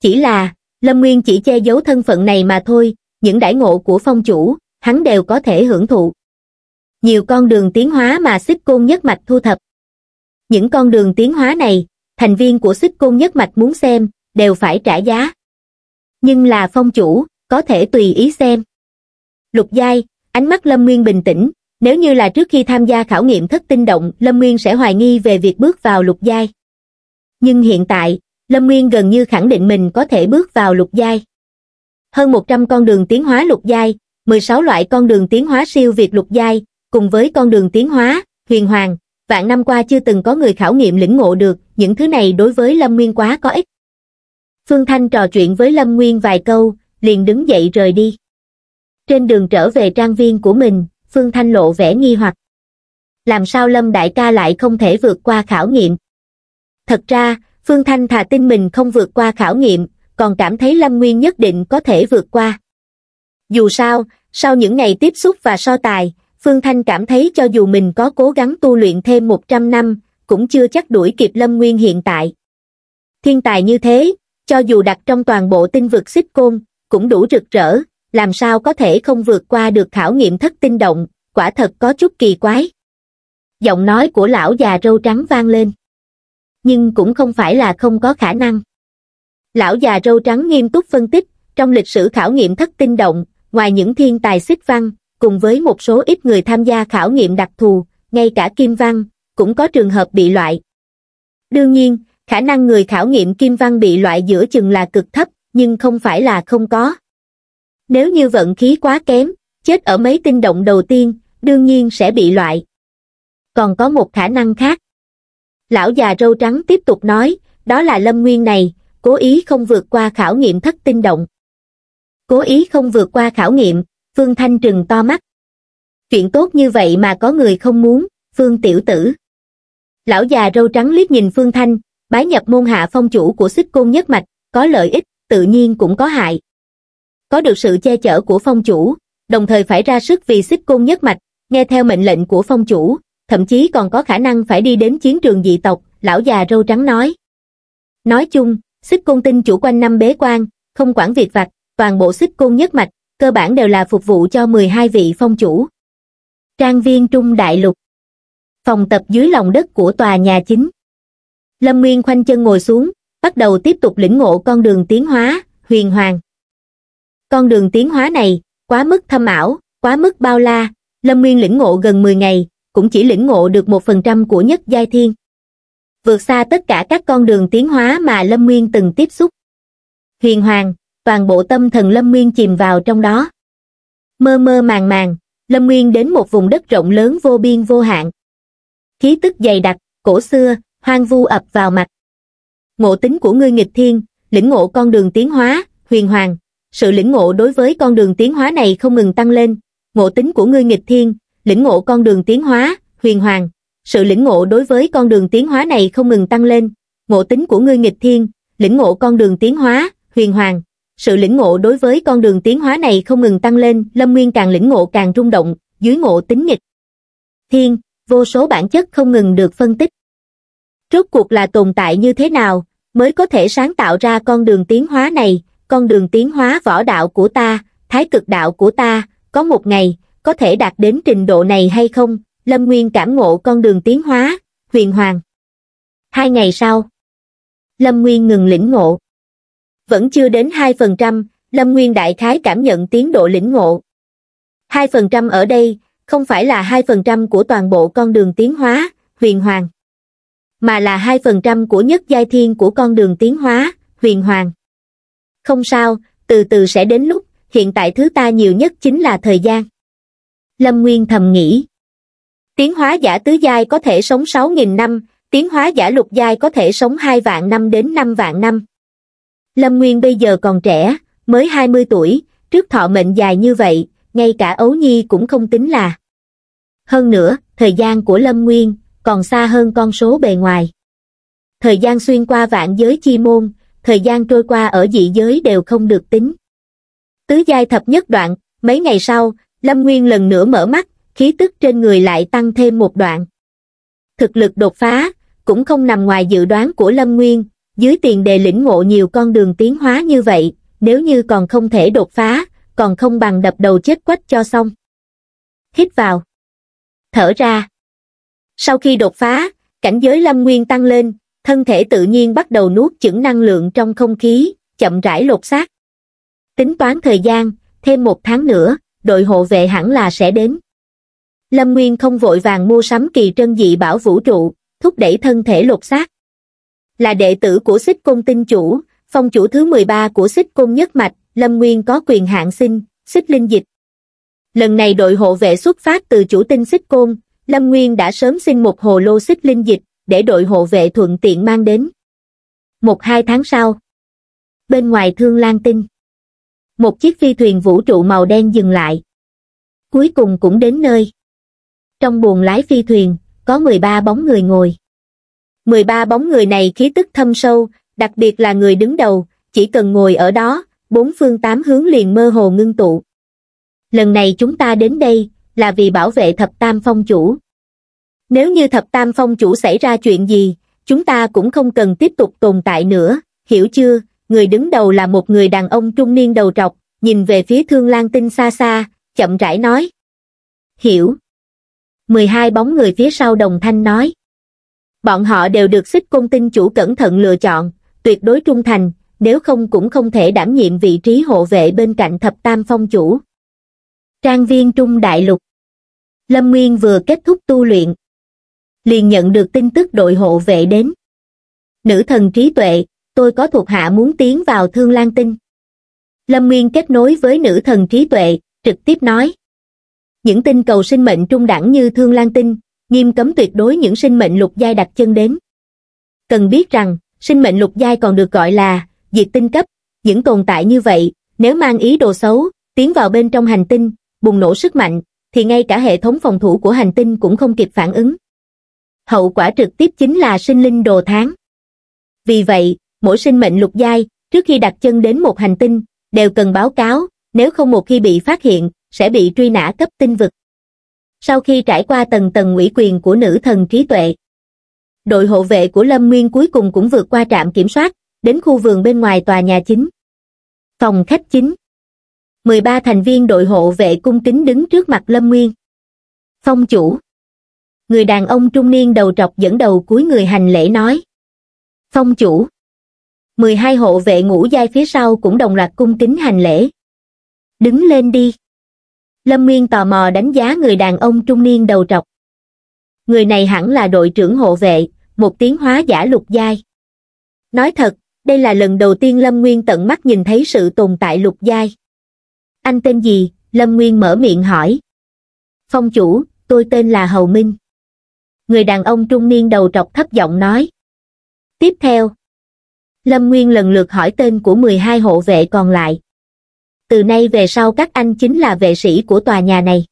Chỉ là, lâm nguyên chỉ che giấu thân phận này mà thôi những đãi ngộ của phong chủ hắn đều có thể hưởng thụ nhiều con đường tiến hóa mà xích côn nhất mạch thu thập những con đường tiến hóa này thành viên của xích côn nhất mạch muốn xem đều phải trả giá nhưng là phong chủ có thể tùy ý xem lục giai ánh mắt lâm nguyên bình tĩnh nếu như là trước khi tham gia khảo nghiệm thất tinh động lâm nguyên sẽ hoài nghi về việc bước vào lục giai nhưng hiện tại Lâm Nguyên gần như khẳng định mình có thể bước vào lục giai. Hơn 100 con đường tiến hóa lục giai, 16 loại con đường tiến hóa siêu việt lục giai, cùng với con đường tiến hóa, huyền hoàng, vạn năm qua chưa từng có người khảo nghiệm lĩnh ngộ được, những thứ này đối với Lâm Nguyên quá có ích. Phương Thanh trò chuyện với Lâm Nguyên vài câu, liền đứng dậy rời đi. Trên đường trở về trang viên của mình, Phương Thanh lộ vẻ nghi hoặc. Làm sao Lâm Đại ca lại không thể vượt qua khảo nghiệm? Thật ra, phương thanh thà tin mình không vượt qua khảo nghiệm còn cảm thấy lâm nguyên nhất định có thể vượt qua dù sao sau những ngày tiếp xúc và so tài phương thanh cảm thấy cho dù mình có cố gắng tu luyện thêm một trăm năm cũng chưa chắc đuổi kịp lâm nguyên hiện tại thiên tài như thế cho dù đặt trong toàn bộ tinh vực xích côn cũng đủ rực rỡ làm sao có thể không vượt qua được khảo nghiệm thất tinh động quả thật có chút kỳ quái giọng nói của lão già râu trắng vang lên nhưng cũng không phải là không có khả năng. Lão già râu trắng nghiêm túc phân tích, trong lịch sử khảo nghiệm thất tinh động, ngoài những thiên tài xích văn, cùng với một số ít người tham gia khảo nghiệm đặc thù, ngay cả kim văn, cũng có trường hợp bị loại. Đương nhiên, khả năng người khảo nghiệm kim văn bị loại giữa chừng là cực thấp, nhưng không phải là không có. Nếu như vận khí quá kém, chết ở mấy tinh động đầu tiên, đương nhiên sẽ bị loại. Còn có một khả năng khác lão già râu trắng tiếp tục nói đó là lâm nguyên này cố ý không vượt qua khảo nghiệm thất tinh động cố ý không vượt qua khảo nghiệm phương thanh trừng to mắt chuyện tốt như vậy mà có người không muốn phương tiểu tử lão già râu trắng liếc nhìn phương thanh bái nhập môn hạ phong chủ của xích côn nhất mạch có lợi ích tự nhiên cũng có hại có được sự che chở của phong chủ đồng thời phải ra sức vì xích côn nhất mạch nghe theo mệnh lệnh của phong chủ thậm chí còn có khả năng phải đi đến chiến trường dị tộc, lão già râu trắng nói. Nói chung, xích côn tinh chủ quanh năm bế quan, không quản việc vặt, toàn bộ xích côn nhất mạch, cơ bản đều là phục vụ cho 12 vị phong chủ. Trang viên Trung Đại Lục Phòng tập dưới lòng đất của tòa nhà chính Lâm Nguyên khoanh chân ngồi xuống, bắt đầu tiếp tục lĩnh ngộ con đường tiến hóa, huyền hoàng. Con đường tiến hóa này, quá mức thâm ảo, quá mức bao la, Lâm Nguyên lĩnh ngộ gần 10 ngày, cũng chỉ lĩnh ngộ được một phần trăm của nhất giai thiên. Vượt xa tất cả các con đường tiến hóa mà Lâm Nguyên từng tiếp xúc. Huyền hoàng, toàn bộ tâm thần Lâm Nguyên chìm vào trong đó. Mơ mơ màng màng, Lâm Nguyên đến một vùng đất rộng lớn vô biên vô hạn. Khí tức dày đặc, cổ xưa, hoang vu ập vào mặt. Ngộ tính của ngươi nghịch thiên, lĩnh ngộ con đường tiến hóa, huyền hoàng, sự lĩnh ngộ đối với con đường tiến hóa này không ngừng tăng lên, ngộ tính của ngươi nghịch thiên, lĩnh ngộ con đường tiến hóa, huyền hoàng. Sự lĩnh ngộ đối với con đường tiến hóa này không ngừng tăng lên, ngộ tính của ngươi nghịch thiên, lĩnh ngộ con đường tiến hóa, huyền hoàng. Sự lĩnh ngộ đối với con đường tiến hóa này không ngừng tăng lên, Lâm Nguyên càng lĩnh ngộ càng rung động, dưới ngộ tính nghịch. Thiên, vô số bản chất không ngừng được phân tích. Rốt cuộc là tồn tại như thế nào, mới có thể sáng tạo ra con đường tiến hóa này, con đường tiến hóa võ đạo của ta, thái cực đạo của ta, có một ngày, có thể đạt đến trình độ này hay không, Lâm Nguyên cảm ngộ con đường tiến hóa, huyền hoàng. Hai ngày sau, Lâm Nguyên ngừng lĩnh ngộ. Vẫn chưa đến 2%, Lâm Nguyên đại khái cảm nhận tiến độ lĩnh ngộ. 2% ở đây, không phải là 2% của toàn bộ con đường tiến hóa, huyền hoàng, mà là 2% của nhất giai thiên của con đường tiến hóa, huyền hoàng. Không sao, từ từ sẽ đến lúc, hiện tại thứ ta nhiều nhất chính là thời gian. Lâm Nguyên thầm nghĩ. Tiến hóa giả tứ giai có thể sống 6.000 năm, tiến hóa giả lục giai có thể sống 2 vạn năm đến 5 vạn năm. Lâm Nguyên bây giờ còn trẻ, mới 20 tuổi, trước thọ mệnh dài như vậy, ngay cả ấu nhi cũng không tính là. Hơn nữa, thời gian của Lâm Nguyên còn xa hơn con số bề ngoài. Thời gian xuyên qua vạn giới chi môn, thời gian trôi qua ở dị giới đều không được tính. Tứ giai thập nhất đoạn, mấy ngày sau, lâm nguyên lần nữa mở mắt khí tức trên người lại tăng thêm một đoạn thực lực đột phá cũng không nằm ngoài dự đoán của lâm nguyên dưới tiền đề lĩnh ngộ nhiều con đường tiến hóa như vậy nếu như còn không thể đột phá còn không bằng đập đầu chết quách cho xong hít vào thở ra sau khi đột phá cảnh giới lâm nguyên tăng lên thân thể tự nhiên bắt đầu nuốt chửng năng lượng trong không khí chậm rãi lột xác tính toán thời gian thêm một tháng nữa đội hộ vệ hẳn là sẽ đến. Lâm Nguyên không vội vàng mua sắm kỳ trân dị bảo vũ trụ, thúc đẩy thân thể lột xác. Là đệ tử của xích Cung tinh chủ, phong chủ thứ 13 của xích Cung nhất mạch, Lâm Nguyên có quyền hạn sinh, xích linh dịch. Lần này đội hộ vệ xuất phát từ chủ tinh xích côn, Lâm Nguyên đã sớm xin một hồ lô xích linh dịch, để đội hộ vệ thuận tiện mang đến. Một hai tháng sau, bên ngoài thương lan tinh, một chiếc phi thuyền vũ trụ màu đen dừng lại. Cuối cùng cũng đến nơi. Trong buồng lái phi thuyền, có 13 bóng người ngồi. 13 bóng người này khí tức thâm sâu, đặc biệt là người đứng đầu, chỉ cần ngồi ở đó, bốn phương tám hướng liền mơ hồ ngưng tụ. Lần này chúng ta đến đây, là vì bảo vệ thập tam phong chủ. Nếu như thập tam phong chủ xảy ra chuyện gì, chúng ta cũng không cần tiếp tục tồn tại nữa, hiểu chưa, người đứng đầu là một người đàn ông trung niên đầu trọc, nhìn về phía thương lan tinh xa xa, chậm rãi nói. Hiểu. 12 bóng người phía sau đồng thanh nói. Bọn họ đều được xích công tinh chủ cẩn thận lựa chọn, tuyệt đối trung thành, nếu không cũng không thể đảm nhiệm vị trí hộ vệ bên cạnh thập tam phong chủ. Trang viên Trung Đại Lục Lâm Nguyên vừa kết thúc tu luyện, liền nhận được tin tức đội hộ vệ đến. Nữ thần trí tuệ, tôi có thuộc hạ muốn tiến vào thương lan tinh lâm nguyên kết nối với nữ thần trí tuệ trực tiếp nói những tinh cầu sinh mệnh trung đẳng như thương lan tinh nghiêm cấm tuyệt đối những sinh mệnh lục giai đặt chân đến cần biết rằng sinh mệnh lục giai còn được gọi là diệt tinh cấp những tồn tại như vậy nếu mang ý đồ xấu tiến vào bên trong hành tinh bùng nổ sức mạnh thì ngay cả hệ thống phòng thủ của hành tinh cũng không kịp phản ứng hậu quả trực tiếp chính là sinh linh đồ tháng vì vậy mỗi sinh mệnh lục giai, trước khi đặt chân đến một hành tinh, đều cần báo cáo, nếu không một khi bị phát hiện, sẽ bị truy nã cấp tinh vực. Sau khi trải qua tầng tầng ủy quyền của nữ thần trí tuệ, đội hộ vệ của Lâm Nguyên cuối cùng cũng vượt qua trạm kiểm soát, đến khu vườn bên ngoài tòa nhà chính. Phòng khách chính 13 thành viên đội hộ vệ cung kính đứng trước mặt Lâm Nguyên. Phong chủ Người đàn ông trung niên đầu trọc dẫn đầu cuối người hành lễ nói. Phong chủ mười hai hộ vệ ngũ giai phía sau cũng đồng loạt cung kính hành lễ đứng lên đi lâm nguyên tò mò đánh giá người đàn ông trung niên đầu trọc người này hẳn là đội trưởng hộ vệ một tiếng hóa giả lục giai nói thật đây là lần đầu tiên lâm nguyên tận mắt nhìn thấy sự tồn tại lục giai anh tên gì lâm nguyên mở miệng hỏi phong chủ tôi tên là hầu minh người đàn ông trung niên đầu trọc thấp giọng nói tiếp theo Lâm Nguyên lần lượt hỏi tên của 12 hộ vệ còn lại. Từ nay về sau các anh chính là vệ sĩ của tòa nhà này.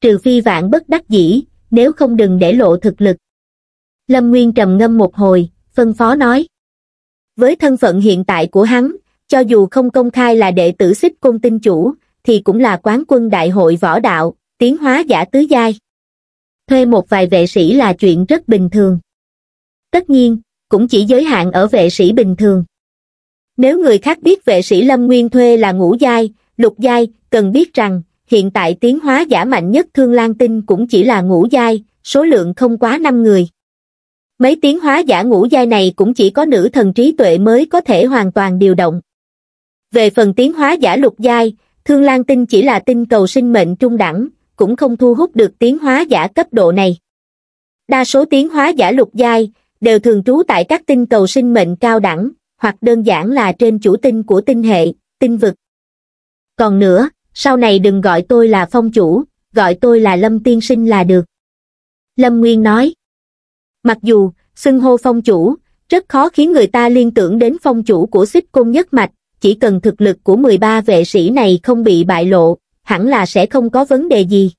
Trừ phi vạn bất đắc dĩ, nếu không đừng để lộ thực lực. Lâm Nguyên trầm ngâm một hồi, phân phó nói. Với thân phận hiện tại của hắn, cho dù không công khai là đệ tử xích công tinh chủ, thì cũng là quán quân đại hội võ đạo, tiến hóa giả tứ giai. Thuê một vài vệ sĩ là chuyện rất bình thường. Tất nhiên, cũng chỉ giới hạn ở vệ sĩ bình thường. Nếu người khác biết vệ sĩ Lâm Nguyên thuê là ngũ giai, lục giai, cần biết rằng, hiện tại tiến hóa giả mạnh nhất Thương Lan Tinh cũng chỉ là ngũ giai, số lượng không quá 5 người. Mấy tiến hóa giả ngũ giai này cũng chỉ có nữ thần trí tuệ mới có thể hoàn toàn điều động. Về phần tiến hóa giả lục giai, Thương Lan Tinh chỉ là tinh cầu sinh mệnh trung đẳng, cũng không thu hút được tiến hóa giả cấp độ này. Đa số tiến hóa giả lục giai, đều thường trú tại các tinh cầu sinh mệnh cao đẳng, hoặc đơn giản là trên chủ tinh của tinh hệ, tinh vực. Còn nữa, sau này đừng gọi tôi là phong chủ, gọi tôi là Lâm Tiên Sinh là được. Lâm Nguyên nói, mặc dù, xưng hô phong chủ, rất khó khiến người ta liên tưởng đến phong chủ của xích cung nhất mạch, chỉ cần thực lực của 13 vệ sĩ này không bị bại lộ, hẳn là sẽ không có vấn đề gì.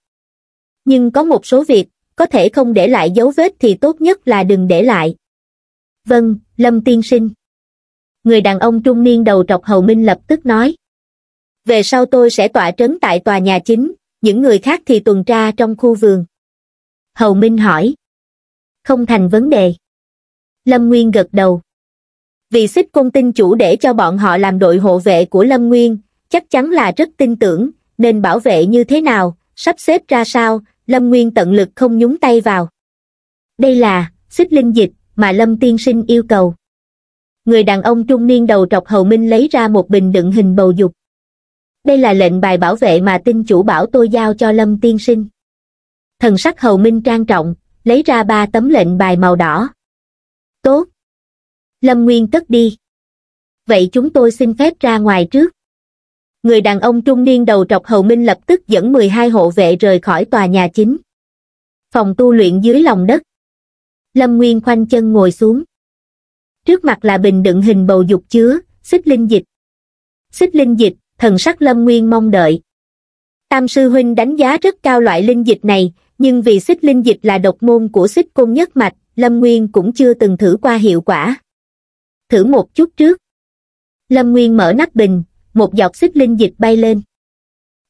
Nhưng có một số việc, có thể không để lại dấu vết thì tốt nhất là đừng để lại. Vâng, Lâm Tiên Sinh. Người đàn ông trung niên đầu trọc hầu minh lập tức nói. Về sau tôi sẽ tọa trấn tại tòa nhà chính, những người khác thì tuần tra trong khu vườn. Hầu Minh hỏi. Không thành vấn đề. Lâm Nguyên gật đầu. Vì xích công tin chủ để cho bọn họ làm đội hộ vệ của Lâm Nguyên, chắc chắn là rất tin tưởng, nên bảo vệ như thế nào, sắp xếp ra sao, Lâm Nguyên tận lực không nhúng tay vào. Đây là, xích linh dịch, mà Lâm tiên sinh yêu cầu. Người đàn ông trung niên đầu trọc hầu minh lấy ra một bình đựng hình bầu dục. Đây là lệnh bài bảo vệ mà tinh chủ bảo tôi giao cho Lâm tiên sinh. Thần sắc hầu minh trang trọng, lấy ra ba tấm lệnh bài màu đỏ. Tốt. Lâm Nguyên cất đi. Vậy chúng tôi xin phép ra ngoài trước người đàn ông trung niên đầu trọc hầu minh lập tức dẫn 12 hộ vệ rời khỏi tòa nhà chính. Phòng tu luyện dưới lòng đất. Lâm Nguyên khoanh chân ngồi xuống. Trước mặt là bình đựng hình bầu dục chứa, xích linh dịch. Xích linh dịch, thần sắc Lâm Nguyên mong đợi. Tam sư huynh đánh giá rất cao loại linh dịch này, nhưng vì xích linh dịch là độc môn của xích côn nhất mạch, Lâm Nguyên cũng chưa từng thử qua hiệu quả. Thử một chút trước. Lâm Nguyên mở nắp bình, một giọt xích linh dịch bay lên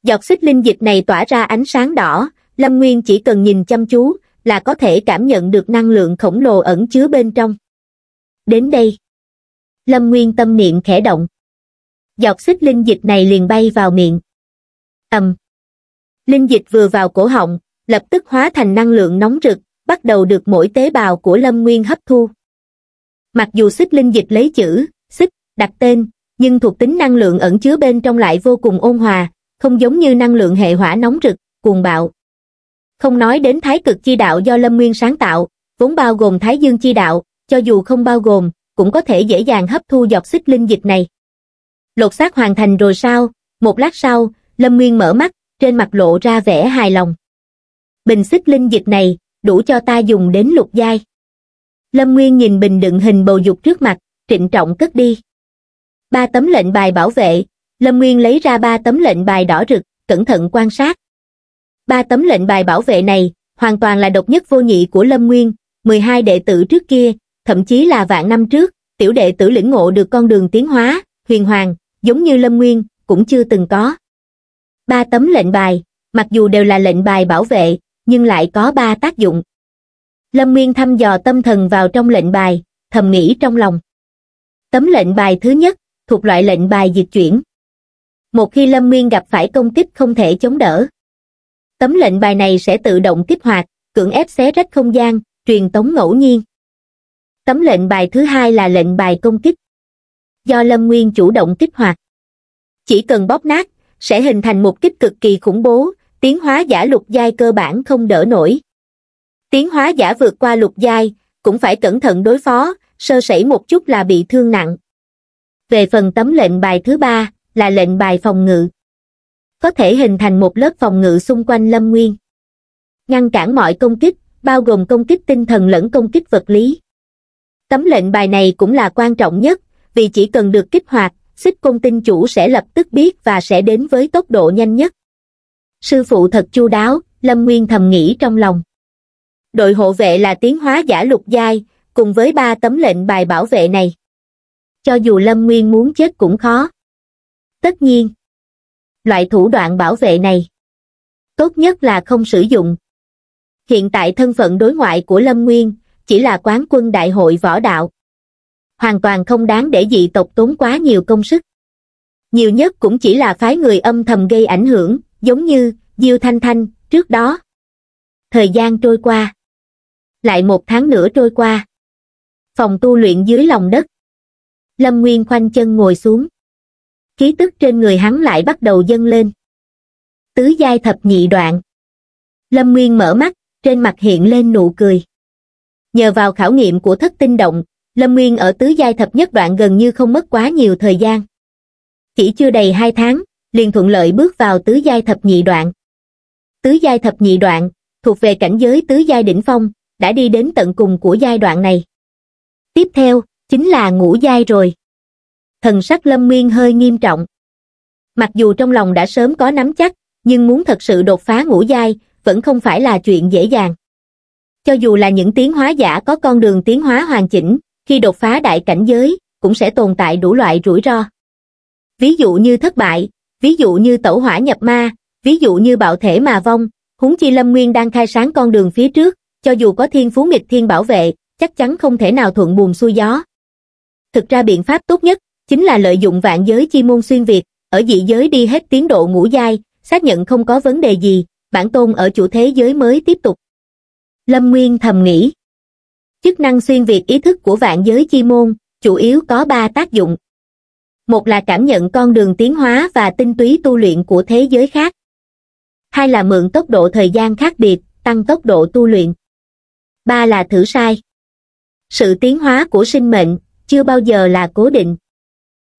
giọt xích linh dịch này tỏa ra ánh sáng đỏ lâm nguyên chỉ cần nhìn chăm chú là có thể cảm nhận được năng lượng khổng lồ ẩn chứa bên trong đến đây lâm nguyên tâm niệm khẽ động giọt xích linh dịch này liền bay vào miệng ầm linh dịch vừa vào cổ họng lập tức hóa thành năng lượng nóng rực bắt đầu được mỗi tế bào của lâm nguyên hấp thu mặc dù xích linh dịch lấy chữ xích đặt tên nhưng thuộc tính năng lượng ẩn chứa bên trong lại vô cùng ôn hòa, không giống như năng lượng hệ hỏa nóng rực, cuồng bạo. Không nói đến thái cực chi đạo do Lâm Nguyên sáng tạo, vốn bao gồm thái dương chi đạo, cho dù không bao gồm, cũng có thể dễ dàng hấp thu dọc xích linh dịch này. Lột xác hoàn thành rồi sao? Một lát sau, Lâm Nguyên mở mắt, trên mặt lộ ra vẻ hài lòng. Bình xích linh dịch này, đủ cho ta dùng đến lục giai. Lâm Nguyên nhìn bình đựng hình bầu dục trước mặt, trịnh trọng cất đi ba tấm lệnh bài bảo vệ, Lâm Nguyên lấy ra ba tấm lệnh bài đỏ rực, cẩn thận quan sát. Ba tấm lệnh bài bảo vệ này, hoàn toàn là độc nhất vô nhị của Lâm Nguyên, 12 đệ tử trước kia, thậm chí là vạn năm trước, tiểu đệ tử lĩnh ngộ được con đường tiến hóa, huyền hoàng, giống như Lâm Nguyên, cũng chưa từng có. Ba tấm lệnh bài, mặc dù đều là lệnh bài bảo vệ, nhưng lại có ba tác dụng. Lâm Nguyên thăm dò tâm thần vào trong lệnh bài, thầm nghĩ trong lòng. Tấm lệnh bài thứ nhất, thuộc loại lệnh bài dịch chuyển. Một khi Lâm Nguyên gặp phải công kích không thể chống đỡ, tấm lệnh bài này sẽ tự động kích hoạt, cưỡng ép xé rách không gian, truyền tống ngẫu nhiên. Tấm lệnh bài thứ hai là lệnh bài công kích. Do Lâm Nguyên chủ động kích hoạt. Chỉ cần bóp nát, sẽ hình thành một kích cực kỳ khủng bố, tiến hóa giả lục giai cơ bản không đỡ nổi. Tiến hóa giả vượt qua lục giai, cũng phải cẩn thận đối phó, sơ sẩy một chút là bị thương nặng về phần tấm lệnh bài thứ ba là lệnh bài phòng ngự có thể hình thành một lớp phòng ngự xung quanh lâm nguyên ngăn cản mọi công kích bao gồm công kích tinh thần lẫn công kích vật lý tấm lệnh bài này cũng là quan trọng nhất vì chỉ cần được kích hoạt xích công tinh chủ sẽ lập tức biết và sẽ đến với tốc độ nhanh nhất sư phụ thật chu đáo lâm nguyên thầm nghĩ trong lòng đội hộ vệ là tiến hóa giả lục giai cùng với ba tấm lệnh bài bảo vệ này cho dù lâm nguyên muốn chết cũng khó tất nhiên loại thủ đoạn bảo vệ này tốt nhất là không sử dụng hiện tại thân phận đối ngoại của lâm nguyên chỉ là quán quân đại hội võ đạo hoàn toàn không đáng để dị tộc tốn quá nhiều công sức nhiều nhất cũng chỉ là phái người âm thầm gây ảnh hưởng giống như diêu thanh thanh trước đó thời gian trôi qua lại một tháng nữa trôi qua phòng tu luyện dưới lòng đất lâm nguyên khoanh chân ngồi xuống khí tức trên người hắn lại bắt đầu dâng lên tứ giai thập nhị đoạn lâm nguyên mở mắt trên mặt hiện lên nụ cười nhờ vào khảo nghiệm của thất tinh động lâm nguyên ở tứ giai thập nhất đoạn gần như không mất quá nhiều thời gian chỉ chưa đầy hai tháng liền thuận lợi bước vào tứ giai thập nhị đoạn tứ giai thập nhị đoạn thuộc về cảnh giới tứ giai đỉnh phong đã đi đến tận cùng của giai đoạn này tiếp theo chính là ngũ giai rồi. Thần sắc Lâm Nguyên hơi nghiêm trọng. Mặc dù trong lòng đã sớm có nắm chắc, nhưng muốn thật sự đột phá ngũ giai vẫn không phải là chuyện dễ dàng. Cho dù là những tiến hóa giả có con đường tiến hóa hoàn chỉnh, khi đột phá đại cảnh giới, cũng sẽ tồn tại đủ loại rủi ro. Ví dụ như thất bại, ví dụ như tẩu hỏa nhập ma, ví dụ như bạo thể mà vong, huống chi Lâm Nguyên đang khai sáng con đường phía trước, cho dù có thiên phú nghịch thiên bảo vệ, chắc chắn không thể nào thuận buồm xuôi gió thực ra biện pháp tốt nhất chính là lợi dụng vạn giới chi môn xuyên Việt, ở dị giới đi hết tiến độ ngũ giai, xác nhận không có vấn đề gì, bản tôn ở chủ thế giới mới tiếp tục. Lâm Nguyên thầm nghĩ. Chức năng xuyên Việt ý thức của vạn giới chi môn, chủ yếu có ba tác dụng. Một là cảm nhận con đường tiến hóa và tinh túy tu luyện của thế giới khác. Hai là mượn tốc độ thời gian khác biệt, tăng tốc độ tu luyện. Ba là thử sai. Sự tiến hóa của sinh mệnh, chưa bao giờ là cố định.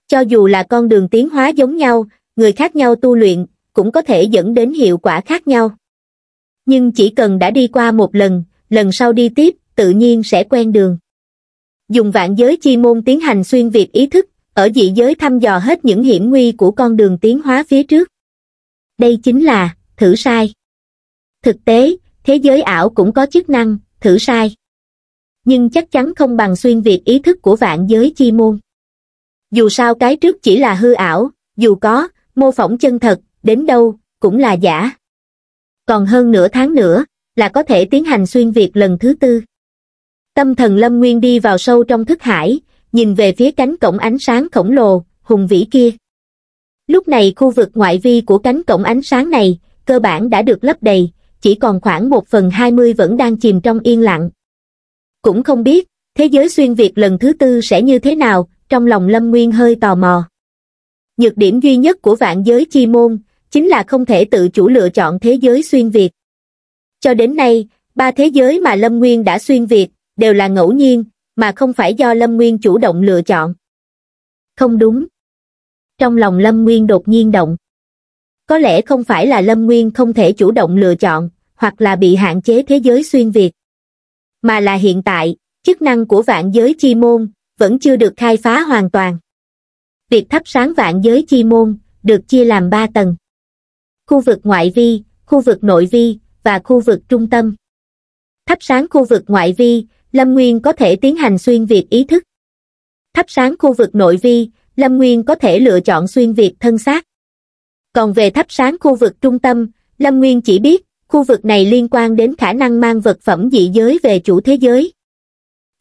Cho dù là con đường tiến hóa giống nhau, người khác nhau tu luyện, cũng có thể dẫn đến hiệu quả khác nhau. Nhưng chỉ cần đã đi qua một lần, lần sau đi tiếp, tự nhiên sẽ quen đường. Dùng vạn giới chi môn tiến hành xuyên việt ý thức, ở dị giới thăm dò hết những hiểm nguy của con đường tiến hóa phía trước. Đây chính là, thử sai. Thực tế, thế giới ảo cũng có chức năng, thử sai nhưng chắc chắn không bằng xuyên việt ý thức của vạn giới chi môn. Dù sao cái trước chỉ là hư ảo, dù có, mô phỏng chân thật, đến đâu, cũng là giả. Còn hơn nửa tháng nữa, là có thể tiến hành xuyên việt lần thứ tư. Tâm thần Lâm Nguyên đi vào sâu trong thức hải, nhìn về phía cánh cổng ánh sáng khổng lồ, hùng vĩ kia. Lúc này khu vực ngoại vi của cánh cổng ánh sáng này, cơ bản đã được lấp đầy, chỉ còn khoảng một phần hai mươi vẫn đang chìm trong yên lặng cũng không biết, thế giới xuyên Việt lần thứ tư sẽ như thế nào, trong lòng Lâm Nguyên hơi tò mò. Nhược điểm duy nhất của vạn giới chi môn, chính là không thể tự chủ lựa chọn thế giới xuyên Việt. Cho đến nay, ba thế giới mà Lâm Nguyên đã xuyên Việt, đều là ngẫu nhiên, mà không phải do Lâm Nguyên chủ động lựa chọn. Không đúng. Trong lòng Lâm Nguyên đột nhiên động. Có lẽ không phải là Lâm Nguyên không thể chủ động lựa chọn, hoặc là bị hạn chế thế giới xuyên Việt mà là hiện tại, chức năng của vạn giới chi môn vẫn chưa được khai phá hoàn toàn. Việc thắp sáng vạn giới chi môn được chia làm ba tầng. Khu vực ngoại vi, khu vực nội vi và khu vực trung tâm. Thắp sáng khu vực ngoại vi, Lâm Nguyên có thể tiến hành xuyên việt ý thức. Thắp sáng khu vực nội vi, Lâm Nguyên có thể lựa chọn xuyên việt thân xác. Còn về thắp sáng khu vực trung tâm, Lâm Nguyên chỉ biết khu vực này liên quan đến khả năng mang vật phẩm dị giới về chủ thế giới.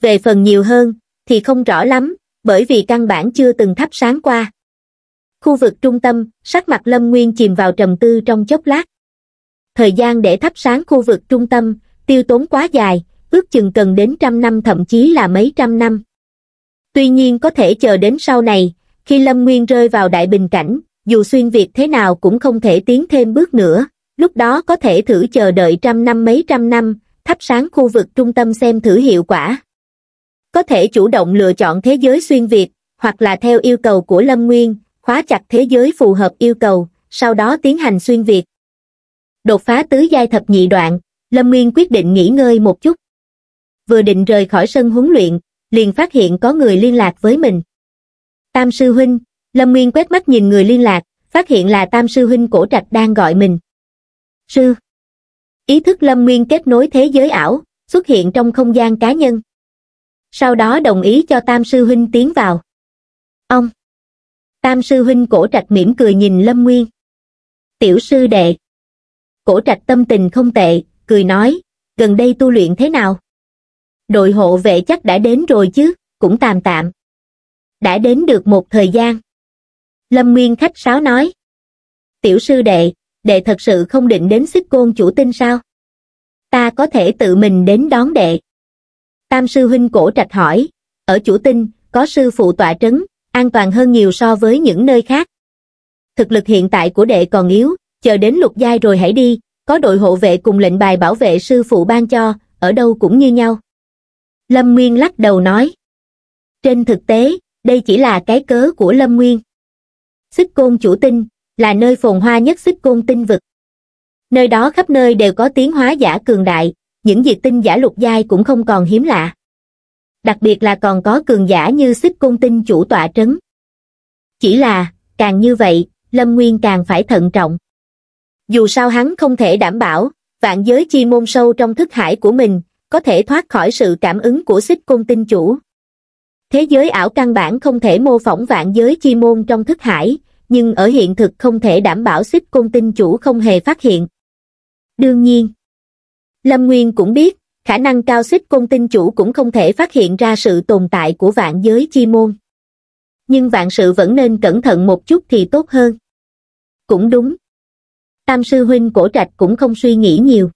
Về phần nhiều hơn, thì không rõ lắm, bởi vì căn bản chưa từng thắp sáng qua. Khu vực trung tâm, sắc mặt Lâm Nguyên chìm vào trầm tư trong chốc lát. Thời gian để thắp sáng khu vực trung tâm, tiêu tốn quá dài, ước chừng cần đến trăm năm thậm chí là mấy trăm năm. Tuy nhiên có thể chờ đến sau này, khi Lâm Nguyên rơi vào đại bình cảnh, dù xuyên việt thế nào cũng không thể tiến thêm bước nữa, lúc đó có thể thử chờ đợi trăm năm mấy trăm năm, thắp sáng khu vực trung tâm xem thử hiệu quả. Có thể chủ động lựa chọn thế giới xuyên Việt, hoặc là theo yêu cầu của Lâm Nguyên, khóa chặt thế giới phù hợp yêu cầu, sau đó tiến hành xuyên Việt. Đột phá tứ giai thập nhị đoạn, Lâm Nguyên quyết định nghỉ ngơi một chút. Vừa định rời khỏi sân huấn luyện, liền phát hiện có người liên lạc với mình. Tam sư huynh, Lâm Nguyên quét mắt nhìn người liên lạc, phát hiện là Tam sư huynh cổ trạch đang gọi mình sư ý thức lâm nguyên kết nối thế giới ảo xuất hiện trong không gian cá nhân sau đó đồng ý cho tam sư huynh tiến vào ông tam sư huynh cổ trạch mỉm cười nhìn lâm nguyên tiểu sư đệ cổ trạch tâm tình không tệ cười nói gần đây tu luyện thế nào đội hộ vệ chắc đã đến rồi chứ cũng tạm tạm đã đến được một thời gian lâm nguyên khách sáo nói tiểu sư đệ đệ thật sự không định đến xích côn chủ tinh sao? Ta có thể tự mình đến đón đệ. Tam sư huynh cổ trạch hỏi, ở chủ tinh, có sư phụ tọa trấn, an toàn hơn nhiều so với những nơi khác. Thực lực hiện tại của đệ còn yếu, chờ đến lục giai rồi hãy đi, có đội hộ vệ cùng lệnh bài bảo vệ sư phụ ban cho, ở đâu cũng như nhau. Lâm Nguyên lắc đầu nói. Trên thực tế, đây chỉ là cái cớ của Lâm Nguyên. Sức côn chủ tinh, là nơi phồn hoa nhất xích côn tinh vực. Nơi đó khắp nơi đều có tiếng hóa giả cường đại, những diệt tinh giả lục giai cũng không còn hiếm lạ. Đặc biệt là còn có cường giả như xích côn tinh chủ tọa trấn. Chỉ là, càng như vậy, Lâm Nguyên càng phải thận trọng. Dù sao hắn không thể đảm bảo, vạn giới chi môn sâu trong thức hải của mình, có thể thoát khỏi sự cảm ứng của xích côn tinh chủ. Thế giới ảo căn bản không thể mô phỏng vạn giới chi môn trong thức hải, nhưng ở hiện thực không thể đảm bảo xích côn tinh chủ không hề phát hiện. Đương nhiên, Lâm Nguyên cũng biết, khả năng cao xích côn tinh chủ cũng không thể phát hiện ra sự tồn tại của vạn giới chi môn. Nhưng vạn sự vẫn nên cẩn thận một chút thì tốt hơn. Cũng đúng. Tam sư huynh cổ trạch cũng không suy nghĩ nhiều.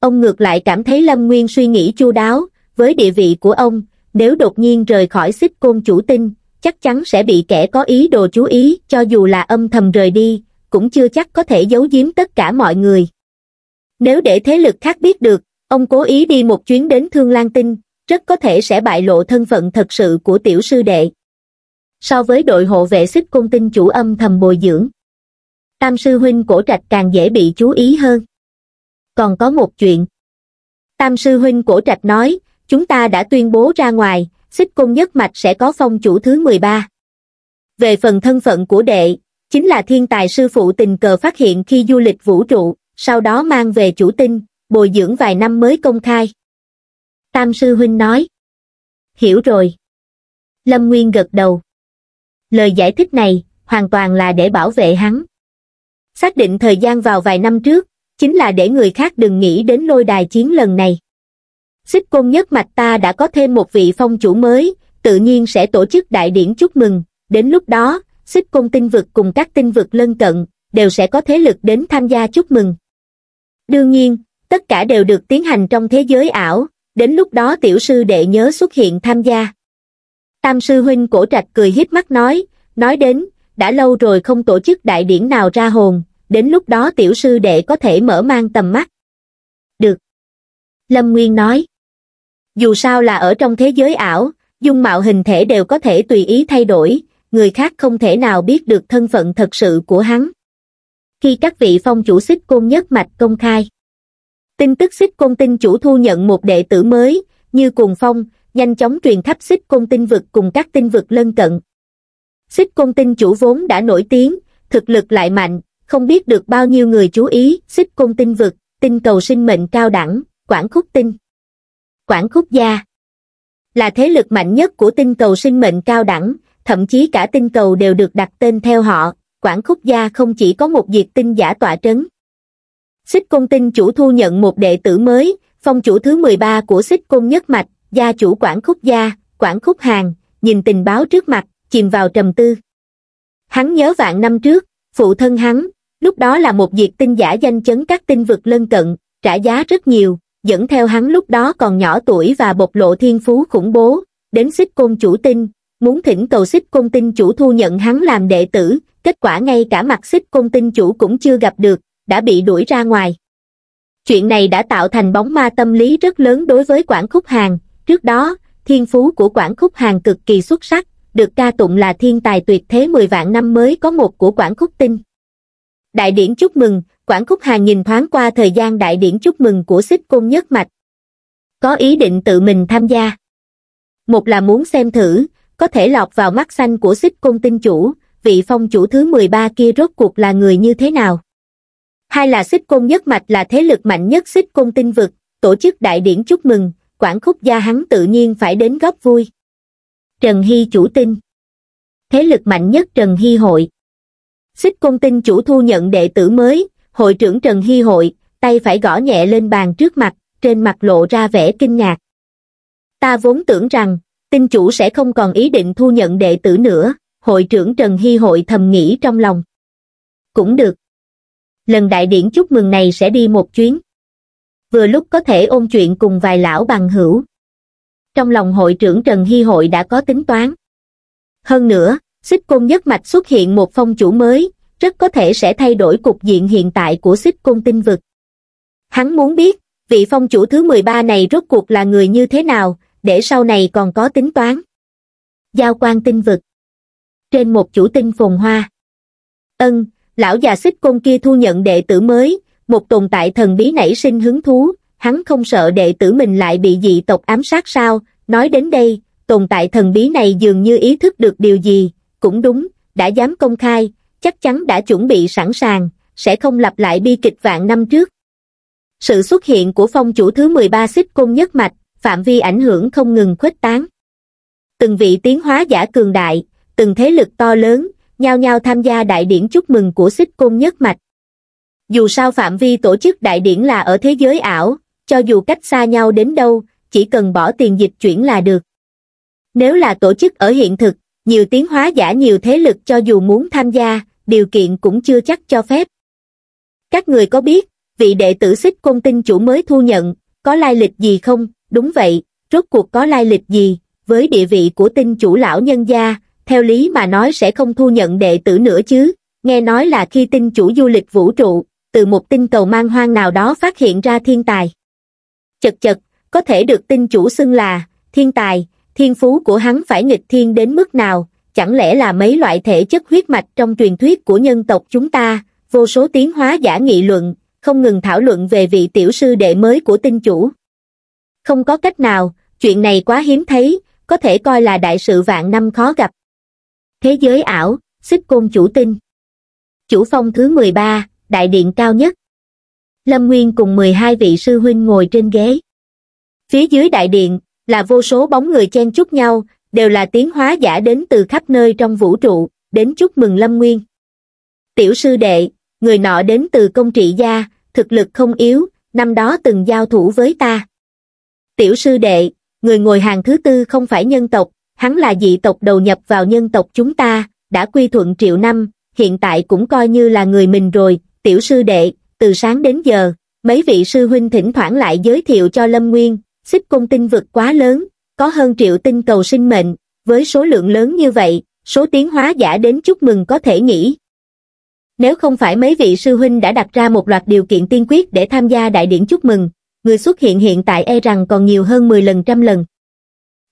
Ông ngược lại cảm thấy Lâm Nguyên suy nghĩ chu đáo, với địa vị của ông, nếu đột nhiên rời khỏi xích côn chủ tinh, chắc chắn sẽ bị kẻ có ý đồ chú ý cho dù là âm thầm rời đi, cũng chưa chắc có thể giấu giếm tất cả mọi người. Nếu để thế lực khác biết được, ông cố ý đi một chuyến đến Thương Lan Tinh, rất có thể sẽ bại lộ thân phận thật sự của tiểu sư đệ. So với đội hộ vệ xích công tinh chủ âm thầm bồi dưỡng, tam sư huynh cổ trạch càng dễ bị chú ý hơn. Còn có một chuyện. Tam sư huynh cổ trạch nói, chúng ta đã tuyên bố ra ngoài, xích cung nhất mạch sẽ có phong chủ thứ 13. Về phần thân phận của đệ, chính là thiên tài sư phụ tình cờ phát hiện khi du lịch vũ trụ, sau đó mang về chủ tinh, bồi dưỡng vài năm mới công khai. Tam sư huynh nói. Hiểu rồi. Lâm Nguyên gật đầu. Lời giải thích này, hoàn toàn là để bảo vệ hắn. Xác định thời gian vào vài năm trước, chính là để người khác đừng nghĩ đến lôi đài chiến lần này xích côn nhất mạch ta đã có thêm một vị phong chủ mới, tự nhiên sẽ tổ chức đại điển chúc mừng, đến lúc đó, xích côn tinh vực cùng các tinh vực lân cận, đều sẽ có thế lực đến tham gia chúc mừng. Đương nhiên, tất cả đều được tiến hành trong thế giới ảo, đến lúc đó tiểu sư đệ nhớ xuất hiện tham gia. Tam sư huynh cổ trạch cười hiếp mắt nói, nói đến, đã lâu rồi không tổ chức đại điển nào ra hồn, đến lúc đó tiểu sư đệ có thể mở mang tầm mắt. Được. Lâm Nguyên nói dù sao là ở trong thế giới ảo, dung mạo hình thể đều có thể tùy ý thay đổi, người khác không thể nào biết được thân phận thật sự của hắn. Khi các vị phong chủ xích côn nhất mạch công khai, tin tức xích côn tinh chủ thu nhận một đệ tử mới, như cuồng phong, nhanh chóng truyền khắp xích côn tinh vực cùng các tinh vực lân cận. Xích côn tinh chủ vốn đã nổi tiếng, thực lực lại mạnh, không biết được bao nhiêu người chú ý, xích côn tinh vực, tinh cầu sinh mệnh cao đẳng, quảng khúc tinh. Quảng Khúc Gia là thế lực mạnh nhất của tinh cầu sinh mệnh cao đẳng, thậm chí cả tinh cầu đều được đặt tên theo họ. Quảng Khúc Gia không chỉ có một diệt tinh giả tỏa trấn. Xích Công Tinh chủ thu nhận một đệ tử mới, phong chủ thứ 13 của Xích Công Nhất Mạch, gia chủ Quảng Khúc Gia, Quảng Khúc Hàng, nhìn tình báo trước mặt, chìm vào trầm tư. Hắn nhớ vạn năm trước, phụ thân hắn, lúc đó là một diệt tinh giả danh chấn các tinh vực lân cận, trả giá rất nhiều, dẫn theo hắn lúc đó còn nhỏ tuổi và bộc lộ thiên phú khủng bố, đến xích côn chủ tinh, muốn thỉnh cầu xích côn tinh chủ thu nhận hắn làm đệ tử, kết quả ngay cả mặt xích côn tinh chủ cũng chưa gặp được, đã bị đuổi ra ngoài. Chuyện này đã tạo thành bóng ma tâm lý rất lớn đối với quản Khúc Hàng, trước đó, thiên phú của quản Khúc Hàng cực kỳ xuất sắc, được ca tụng là thiên tài tuyệt thế 10 vạn năm mới có một của quản Khúc Tinh. Đại điển chúc mừng, Quảng Khúc Hàng nhìn thoáng qua thời gian đại điển chúc mừng của xích côn nhất mạch. Có ý định tự mình tham gia. Một là muốn xem thử, có thể lọt vào mắt xanh của xích côn tinh chủ, vị phong chủ thứ 13 kia rốt cuộc là người như thế nào. Hai là xích côn nhất mạch là thế lực mạnh nhất xích côn tinh vực, tổ chức đại điển chúc mừng, Quảng Khúc gia hắn tự nhiên phải đến góp vui. Trần Hy chủ tinh Thế lực mạnh nhất Trần Hy hội Xích Công Tinh chủ thu nhận đệ tử mới, hội trưởng Trần Hy Hội, tay phải gõ nhẹ lên bàn trước mặt, trên mặt lộ ra vẻ kinh ngạc. Ta vốn tưởng rằng, tinh chủ sẽ không còn ý định thu nhận đệ tử nữa, hội trưởng Trần Hy Hội thầm nghĩ trong lòng. Cũng được. Lần đại điển chúc mừng này sẽ đi một chuyến. Vừa lúc có thể ôn chuyện cùng vài lão bằng hữu. Trong lòng hội trưởng Trần Hy Hội đã có tính toán. Hơn nữa, xích côn nhất mạch xuất hiện một phong chủ mới, rất có thể sẽ thay đổi cục diện hiện tại của xích Cung tinh vực. Hắn muốn biết, vị phong chủ thứ 13 này rốt cuộc là người như thế nào, để sau này còn có tính toán. Giao quan tinh vực Trên một chủ tinh phồn hoa Ân, lão già xích Cung kia thu nhận đệ tử mới, một tồn tại thần bí nảy sinh hứng thú, hắn không sợ đệ tử mình lại bị dị tộc ám sát sao, nói đến đây, tồn tại thần bí này dường như ý thức được điều gì, cũng đúng, đã dám công khai, chắc chắn đã chuẩn bị sẵn sàng, sẽ không lặp lại bi kịch vạn năm trước. Sự xuất hiện của phong chủ thứ 13 xích cung nhất mạch, phạm vi ảnh hưởng không ngừng khuếch tán. Từng vị tiến hóa giả cường đại, từng thế lực to lớn, nhau nhau tham gia đại điển chúc mừng của xích cung nhất mạch. Dù sao phạm vi tổ chức đại điển là ở thế giới ảo, cho dù cách xa nhau đến đâu, chỉ cần bỏ tiền dịch chuyển là được. Nếu là tổ chức ở hiện thực, nhiều tiếng hóa giả nhiều thế lực cho dù muốn tham gia, điều kiện cũng chưa chắc cho phép. Các người có biết, vị đệ tử xích công tinh chủ mới thu nhận, có lai lịch gì không? Đúng vậy, rốt cuộc có lai lịch gì? Với địa vị của tinh chủ lão nhân gia, theo lý mà nói sẽ không thu nhận đệ tử nữa chứ. Nghe nói là khi tinh chủ du lịch vũ trụ, từ một tinh cầu mang hoang nào đó phát hiện ra thiên tài. Chật chật, có thể được tinh chủ xưng là thiên tài, thiên phú của hắn phải nghịch thiên đến mức nào chẳng lẽ là mấy loại thể chất huyết mạch trong truyền thuyết của nhân tộc chúng ta vô số tiến hóa giả nghị luận không ngừng thảo luận về vị tiểu sư đệ mới của tinh chủ không có cách nào chuyện này quá hiếm thấy có thể coi là đại sự vạn năm khó gặp thế giới ảo xích côn chủ tinh chủ phong thứ mười ba đại điện cao nhất lâm nguyên cùng mười hai vị sư huynh ngồi trên ghế phía dưới đại điện là vô số bóng người chen chúc nhau, đều là tiếng hóa giả đến từ khắp nơi trong vũ trụ, đến chúc mừng Lâm Nguyên. Tiểu sư đệ, người nọ đến từ công trị gia, thực lực không yếu, năm đó từng giao thủ với ta. Tiểu sư đệ, người ngồi hàng thứ tư không phải nhân tộc, hắn là dị tộc đầu nhập vào nhân tộc chúng ta, đã quy thuận triệu năm, hiện tại cũng coi như là người mình rồi, tiểu sư đệ, từ sáng đến giờ, mấy vị sư huynh thỉnh thoảng lại giới thiệu cho Lâm Nguyên, xích cung tinh vực quá lớn, có hơn triệu tinh cầu sinh mệnh, với số lượng lớn như vậy, số tiến hóa giả đến chúc mừng có thể nghĩ. Nếu không phải mấy vị sư huynh đã đặt ra một loạt điều kiện tiên quyết để tham gia đại điển chúc mừng, người xuất hiện hiện tại e rằng còn nhiều hơn 10 lần trăm lần.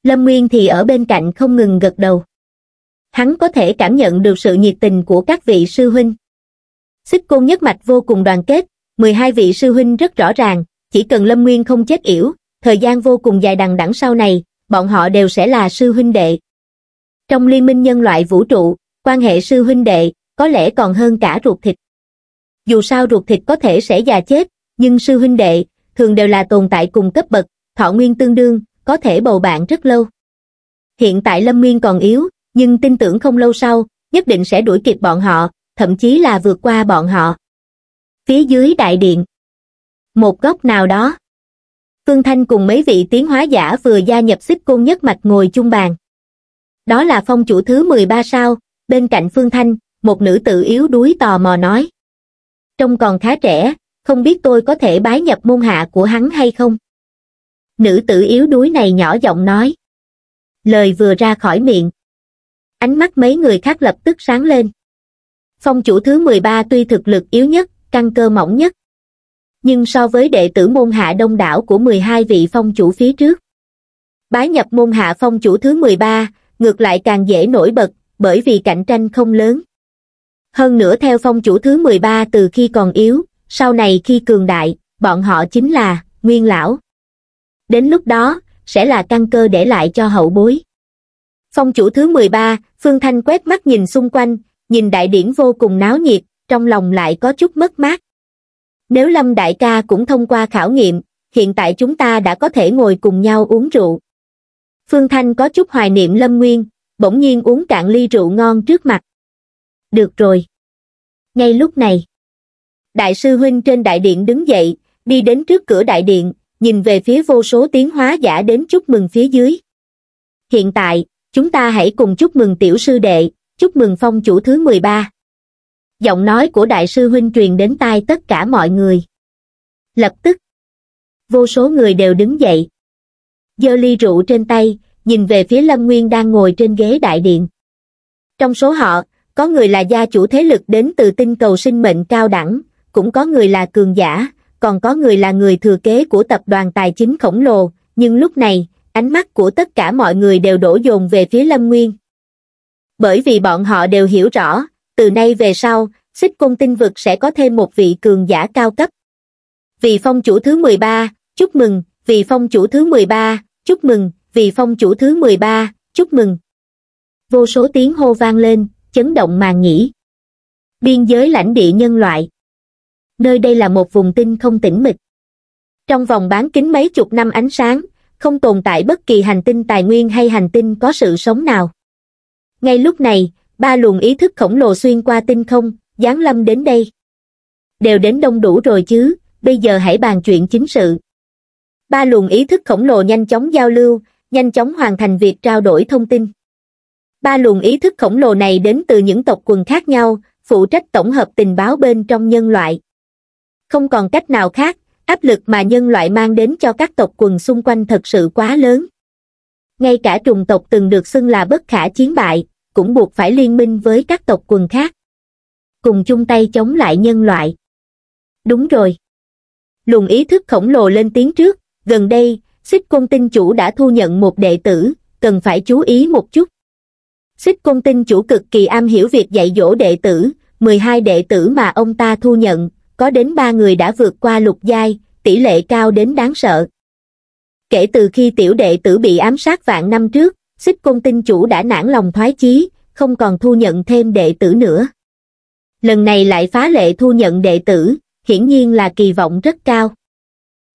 Lâm Nguyên thì ở bên cạnh không ngừng gật đầu. Hắn có thể cảm nhận được sự nhiệt tình của các vị sư huynh. Xích côn nhất mạch vô cùng đoàn kết, 12 vị sư huynh rất rõ ràng, chỉ cần Lâm Nguyên không chết yểu, thời gian vô cùng dài đằng đẵng sau này, bọn họ đều sẽ là sư huynh đệ. Trong liên minh nhân loại vũ trụ, quan hệ sư huynh đệ, có lẽ còn hơn cả ruột thịt. Dù sao ruột thịt có thể sẽ già chết, nhưng sư huynh đệ, thường đều là tồn tại cùng cấp bậc, thọ nguyên tương đương, có thể bầu bạn rất lâu. Hiện tại Lâm Nguyên còn yếu, nhưng tin tưởng không lâu sau, nhất định sẽ đuổi kịp bọn họ, thậm chí là vượt qua bọn họ. Phía dưới đại điện, một góc nào đó, phương thanh cùng mấy vị tiến hóa giả vừa gia nhập xích côn nhất mạch ngồi chung bàn đó là phong chủ thứ mười ba sao bên cạnh phương thanh một nữ tự yếu đuối tò mò nói trông còn khá trẻ không biết tôi có thể bái nhập môn hạ của hắn hay không nữ tử yếu đuối này nhỏ giọng nói lời vừa ra khỏi miệng ánh mắt mấy người khác lập tức sáng lên phong chủ thứ mười ba tuy thực lực yếu nhất căn cơ mỏng nhất nhưng so với đệ tử môn hạ đông đảo của 12 vị phong chủ phía trước. Bái nhập môn hạ phong chủ thứ 13, ngược lại càng dễ nổi bật, bởi vì cạnh tranh không lớn. Hơn nữa theo phong chủ thứ 13 từ khi còn yếu, sau này khi cường đại, bọn họ chính là nguyên lão. Đến lúc đó, sẽ là căn cơ để lại cho hậu bối. Phong chủ thứ 13, Phương Thanh quét mắt nhìn xung quanh, nhìn đại điển vô cùng náo nhiệt, trong lòng lại có chút mất mát nếu lâm đại ca cũng thông qua khảo nghiệm hiện tại chúng ta đã có thể ngồi cùng nhau uống rượu phương thanh có chút hoài niệm lâm nguyên bỗng nhiên uống cạn ly rượu ngon trước mặt được rồi ngay lúc này đại sư huynh trên đại điện đứng dậy đi đến trước cửa đại điện nhìn về phía vô số tiếng hóa giả đến chúc mừng phía dưới hiện tại chúng ta hãy cùng chúc mừng tiểu sư đệ chúc mừng phong chủ thứ mười ba giọng nói của đại sư huynh truyền đến tai tất cả mọi người lập tức vô số người đều đứng dậy giơ ly rượu trên tay nhìn về phía lâm nguyên đang ngồi trên ghế đại điện trong số họ có người là gia chủ thế lực đến từ tinh cầu sinh mệnh cao đẳng cũng có người là cường giả còn có người là người thừa kế của tập đoàn tài chính khổng lồ nhưng lúc này ánh mắt của tất cả mọi người đều đổ dồn về phía lâm nguyên bởi vì bọn họ đều hiểu rõ từ nay về sau xích Cung tinh vực sẽ có thêm một vị cường giả cao cấp vì phong chủ thứ mười ba chúc mừng vì phong chủ thứ mười ba chúc mừng vì phong chủ thứ mười ba chúc mừng vô số tiếng hô vang lên chấn động màn nhĩ biên giới lãnh địa nhân loại nơi đây là một vùng tinh không tĩnh mịch trong vòng bán kính mấy chục năm ánh sáng không tồn tại bất kỳ hành tinh tài nguyên hay hành tinh có sự sống nào ngay lúc này ba luồng ý thức khổng lồ xuyên qua tinh không, giáng lâm đến đây. Đều đến đông đủ rồi chứ, bây giờ hãy bàn chuyện chính sự. Ba luồng ý thức khổng lồ nhanh chóng giao lưu, nhanh chóng hoàn thành việc trao đổi thông tin. Ba luồng ý thức khổng lồ này đến từ những tộc quần khác nhau, phụ trách tổng hợp tình báo bên trong nhân loại. Không còn cách nào khác, áp lực mà nhân loại mang đến cho các tộc quần xung quanh thật sự quá lớn. Ngay cả trùng tộc từng được xưng là bất khả chiến bại, cũng buộc phải liên minh với các tộc quần khác. Cùng chung tay chống lại nhân loại. Đúng rồi. Luồng ý thức khổng lồ lên tiếng trước, gần đây, xích công tinh chủ đã thu nhận một đệ tử, cần phải chú ý một chút. Xích công tinh chủ cực kỳ am hiểu việc dạy dỗ đệ tử, 12 đệ tử mà ông ta thu nhận, có đến 3 người đã vượt qua lục giai, tỷ lệ cao đến đáng sợ. Kể từ khi tiểu đệ tử bị ám sát vạn năm trước, xích côn tinh chủ đã nản lòng thoái chí, không còn thu nhận thêm đệ tử nữa. Lần này lại phá lệ thu nhận đệ tử, hiển nhiên là kỳ vọng rất cao.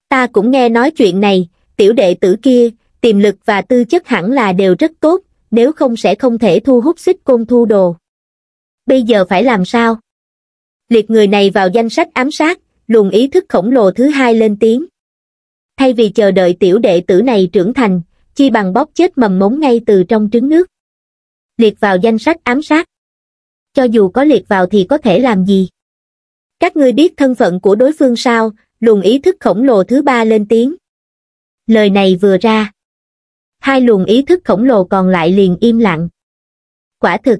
Ta cũng nghe nói chuyện này, tiểu đệ tử kia, tiềm lực và tư chất hẳn là đều rất tốt, nếu không sẽ không thể thu hút xích côn thu đồ. Bây giờ phải làm sao? Liệt người này vào danh sách ám sát, luồng ý thức khổng lồ thứ hai lên tiếng. Thay vì chờ đợi tiểu đệ tử này trưởng thành, chi bằng bóp chết mầm mống ngay từ trong trứng nước. Liệt vào danh sách ám sát. Cho dù có liệt vào thì có thể làm gì? Các ngươi biết thân phận của đối phương sao, luồng ý thức khổng lồ thứ ba lên tiếng. Lời này vừa ra. Hai luồng ý thức khổng lồ còn lại liền im lặng. Quả thực.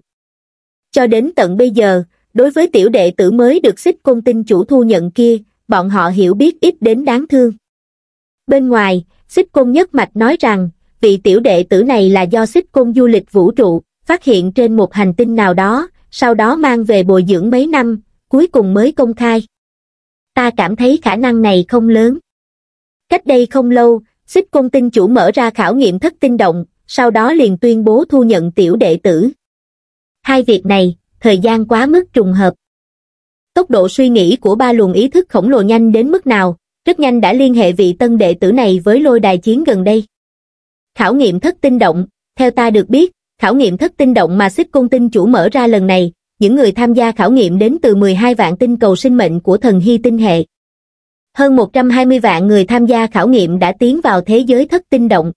Cho đến tận bây giờ, đối với tiểu đệ tử mới được xích công tinh chủ thu nhận kia, bọn họ hiểu biết ít đến đáng thương. Bên ngoài, xích công nhất mạch nói rằng, vị tiểu đệ tử này là do xích côn du lịch vũ trụ, phát hiện trên một hành tinh nào đó, sau đó mang về bồi dưỡng mấy năm, cuối cùng mới công khai. Ta cảm thấy khả năng này không lớn. Cách đây không lâu, xích côn tinh chủ mở ra khảo nghiệm thất tinh động, sau đó liền tuyên bố thu nhận tiểu đệ tử. Hai việc này, thời gian quá mức trùng hợp. Tốc độ suy nghĩ của ba luồng ý thức khổng lồ nhanh đến mức nào, rất nhanh đã liên hệ vị tân đệ tử này với lôi đài chiến gần đây. Khảo nghiệm thất tinh động, theo ta được biết, khảo nghiệm thất tinh động mà xích cung tinh chủ mở ra lần này, những người tham gia khảo nghiệm đến từ 12 vạn tinh cầu sinh mệnh của thần hy tinh hệ. Hơn 120 vạn người tham gia khảo nghiệm đã tiến vào thế giới thất tinh động.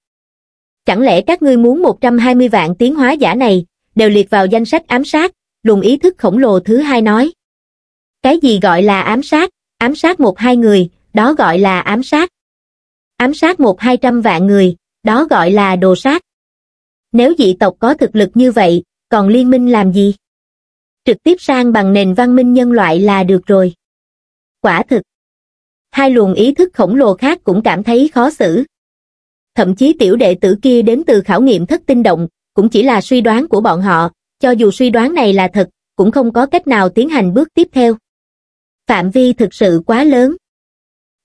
Chẳng lẽ các ngươi muốn 120 vạn tiến hóa giả này, đều liệt vào danh sách ám sát, luồng ý thức khổng lồ thứ hai nói. Cái gì gọi là ám sát, ám sát một hai người, đó gọi là ám sát. Ám sát một hai trăm vạn người, đó gọi là đồ sát. Nếu dị tộc có thực lực như vậy, còn liên minh làm gì? Trực tiếp sang bằng nền văn minh nhân loại là được rồi. Quả thực, hai luồng ý thức khổng lồ khác cũng cảm thấy khó xử. Thậm chí tiểu đệ tử kia đến từ khảo nghiệm thất tinh động, cũng chỉ là suy đoán của bọn họ, cho dù suy đoán này là thật, cũng không có cách nào tiến hành bước tiếp theo. Phạm vi thực sự quá lớn.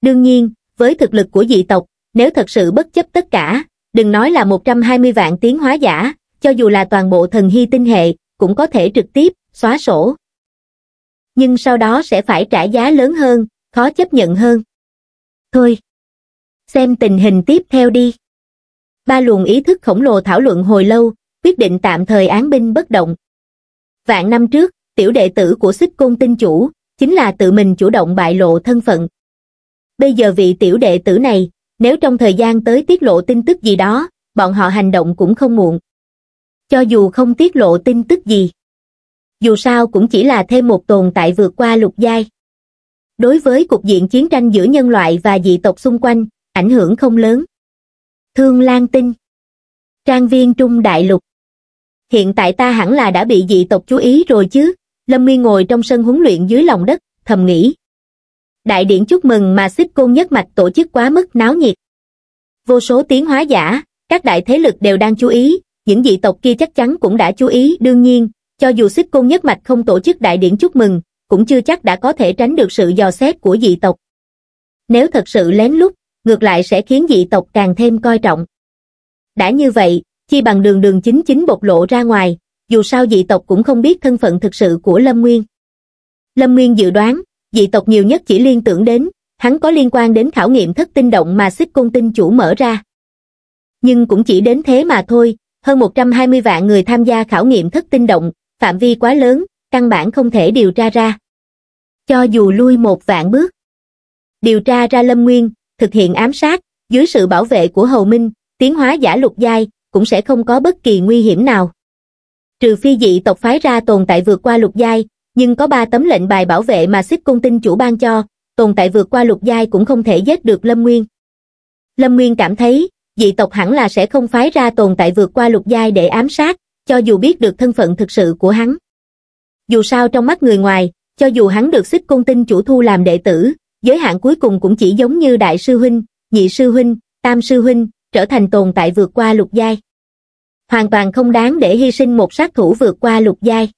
Đương nhiên, với thực lực của dị tộc, nếu thật sự bất chấp tất cả, Đừng nói là 120 vạn tiến hóa giả, cho dù là toàn bộ thần hy tinh hệ, cũng có thể trực tiếp, xóa sổ. Nhưng sau đó sẽ phải trả giá lớn hơn, khó chấp nhận hơn. Thôi, xem tình hình tiếp theo đi. Ba luồng ý thức khổng lồ thảo luận hồi lâu, quyết định tạm thời án binh bất động. Vạn năm trước, tiểu đệ tử của xích côn tinh chủ, chính là tự mình chủ động bại lộ thân phận. Bây giờ vị tiểu đệ tử này, nếu trong thời gian tới tiết lộ tin tức gì đó, bọn họ hành động cũng không muộn. Cho dù không tiết lộ tin tức gì, dù sao cũng chỉ là thêm một tồn tại vượt qua lục giai. Đối với cục diện chiến tranh giữa nhân loại và dị tộc xung quanh, ảnh hưởng không lớn. Thương Lan Tinh Trang viên Trung Đại Lục Hiện tại ta hẳn là đã bị dị tộc chú ý rồi chứ, Lâm Nguyên ngồi trong sân huấn luyện dưới lòng đất, thầm nghĩ đại điển chúc mừng mà xích côn nhất mạch tổ chức quá mức náo nhiệt. Vô số tiếng hóa giả, các đại thế lực đều đang chú ý, những dị tộc kia chắc chắn cũng đã chú ý đương nhiên, cho dù xích côn nhất mạch không tổ chức đại điển chúc mừng, cũng chưa chắc đã có thể tránh được sự dò xét của dị tộc. Nếu thật sự lén lút, ngược lại sẽ khiến dị tộc càng thêm coi trọng. Đã như vậy, chi bằng đường đường chính chính bộc lộ ra ngoài, dù sao dị tộc cũng không biết thân phận thực sự của Lâm Nguyên. Lâm Nguyên dự đoán, dị tộc nhiều nhất chỉ liên tưởng đến, hắn có liên quan đến khảo nghiệm thất tinh động mà xích côn tinh chủ mở ra. Nhưng cũng chỉ đến thế mà thôi, hơn 120 vạn người tham gia khảo nghiệm thất tinh động, phạm vi quá lớn, căn bản không thể điều tra ra. Cho dù lui một vạn bước, điều tra ra Lâm Nguyên, thực hiện ám sát, dưới sự bảo vệ của Hầu Minh, tiến hóa giả lục giai, cũng sẽ không có bất kỳ nguy hiểm nào. Trừ phi dị tộc phái ra tồn tại vượt qua lục giai, nhưng có ba tấm lệnh bài bảo vệ mà xích cung tinh chủ ban cho, tồn tại vượt qua lục giai cũng không thể giết được Lâm Nguyên. Lâm Nguyên cảm thấy, dị tộc hẳn là sẽ không phái ra tồn tại vượt qua lục giai để ám sát, cho dù biết được thân phận thực sự của hắn. Dù sao trong mắt người ngoài, cho dù hắn được xích cung tinh chủ thu làm đệ tử, giới hạn cuối cùng cũng chỉ giống như đại sư huynh, nhị sư huynh, tam sư huynh, trở thành tồn tại vượt qua lục giai. Hoàn toàn không đáng để hy sinh một sát thủ vượt qua lục giai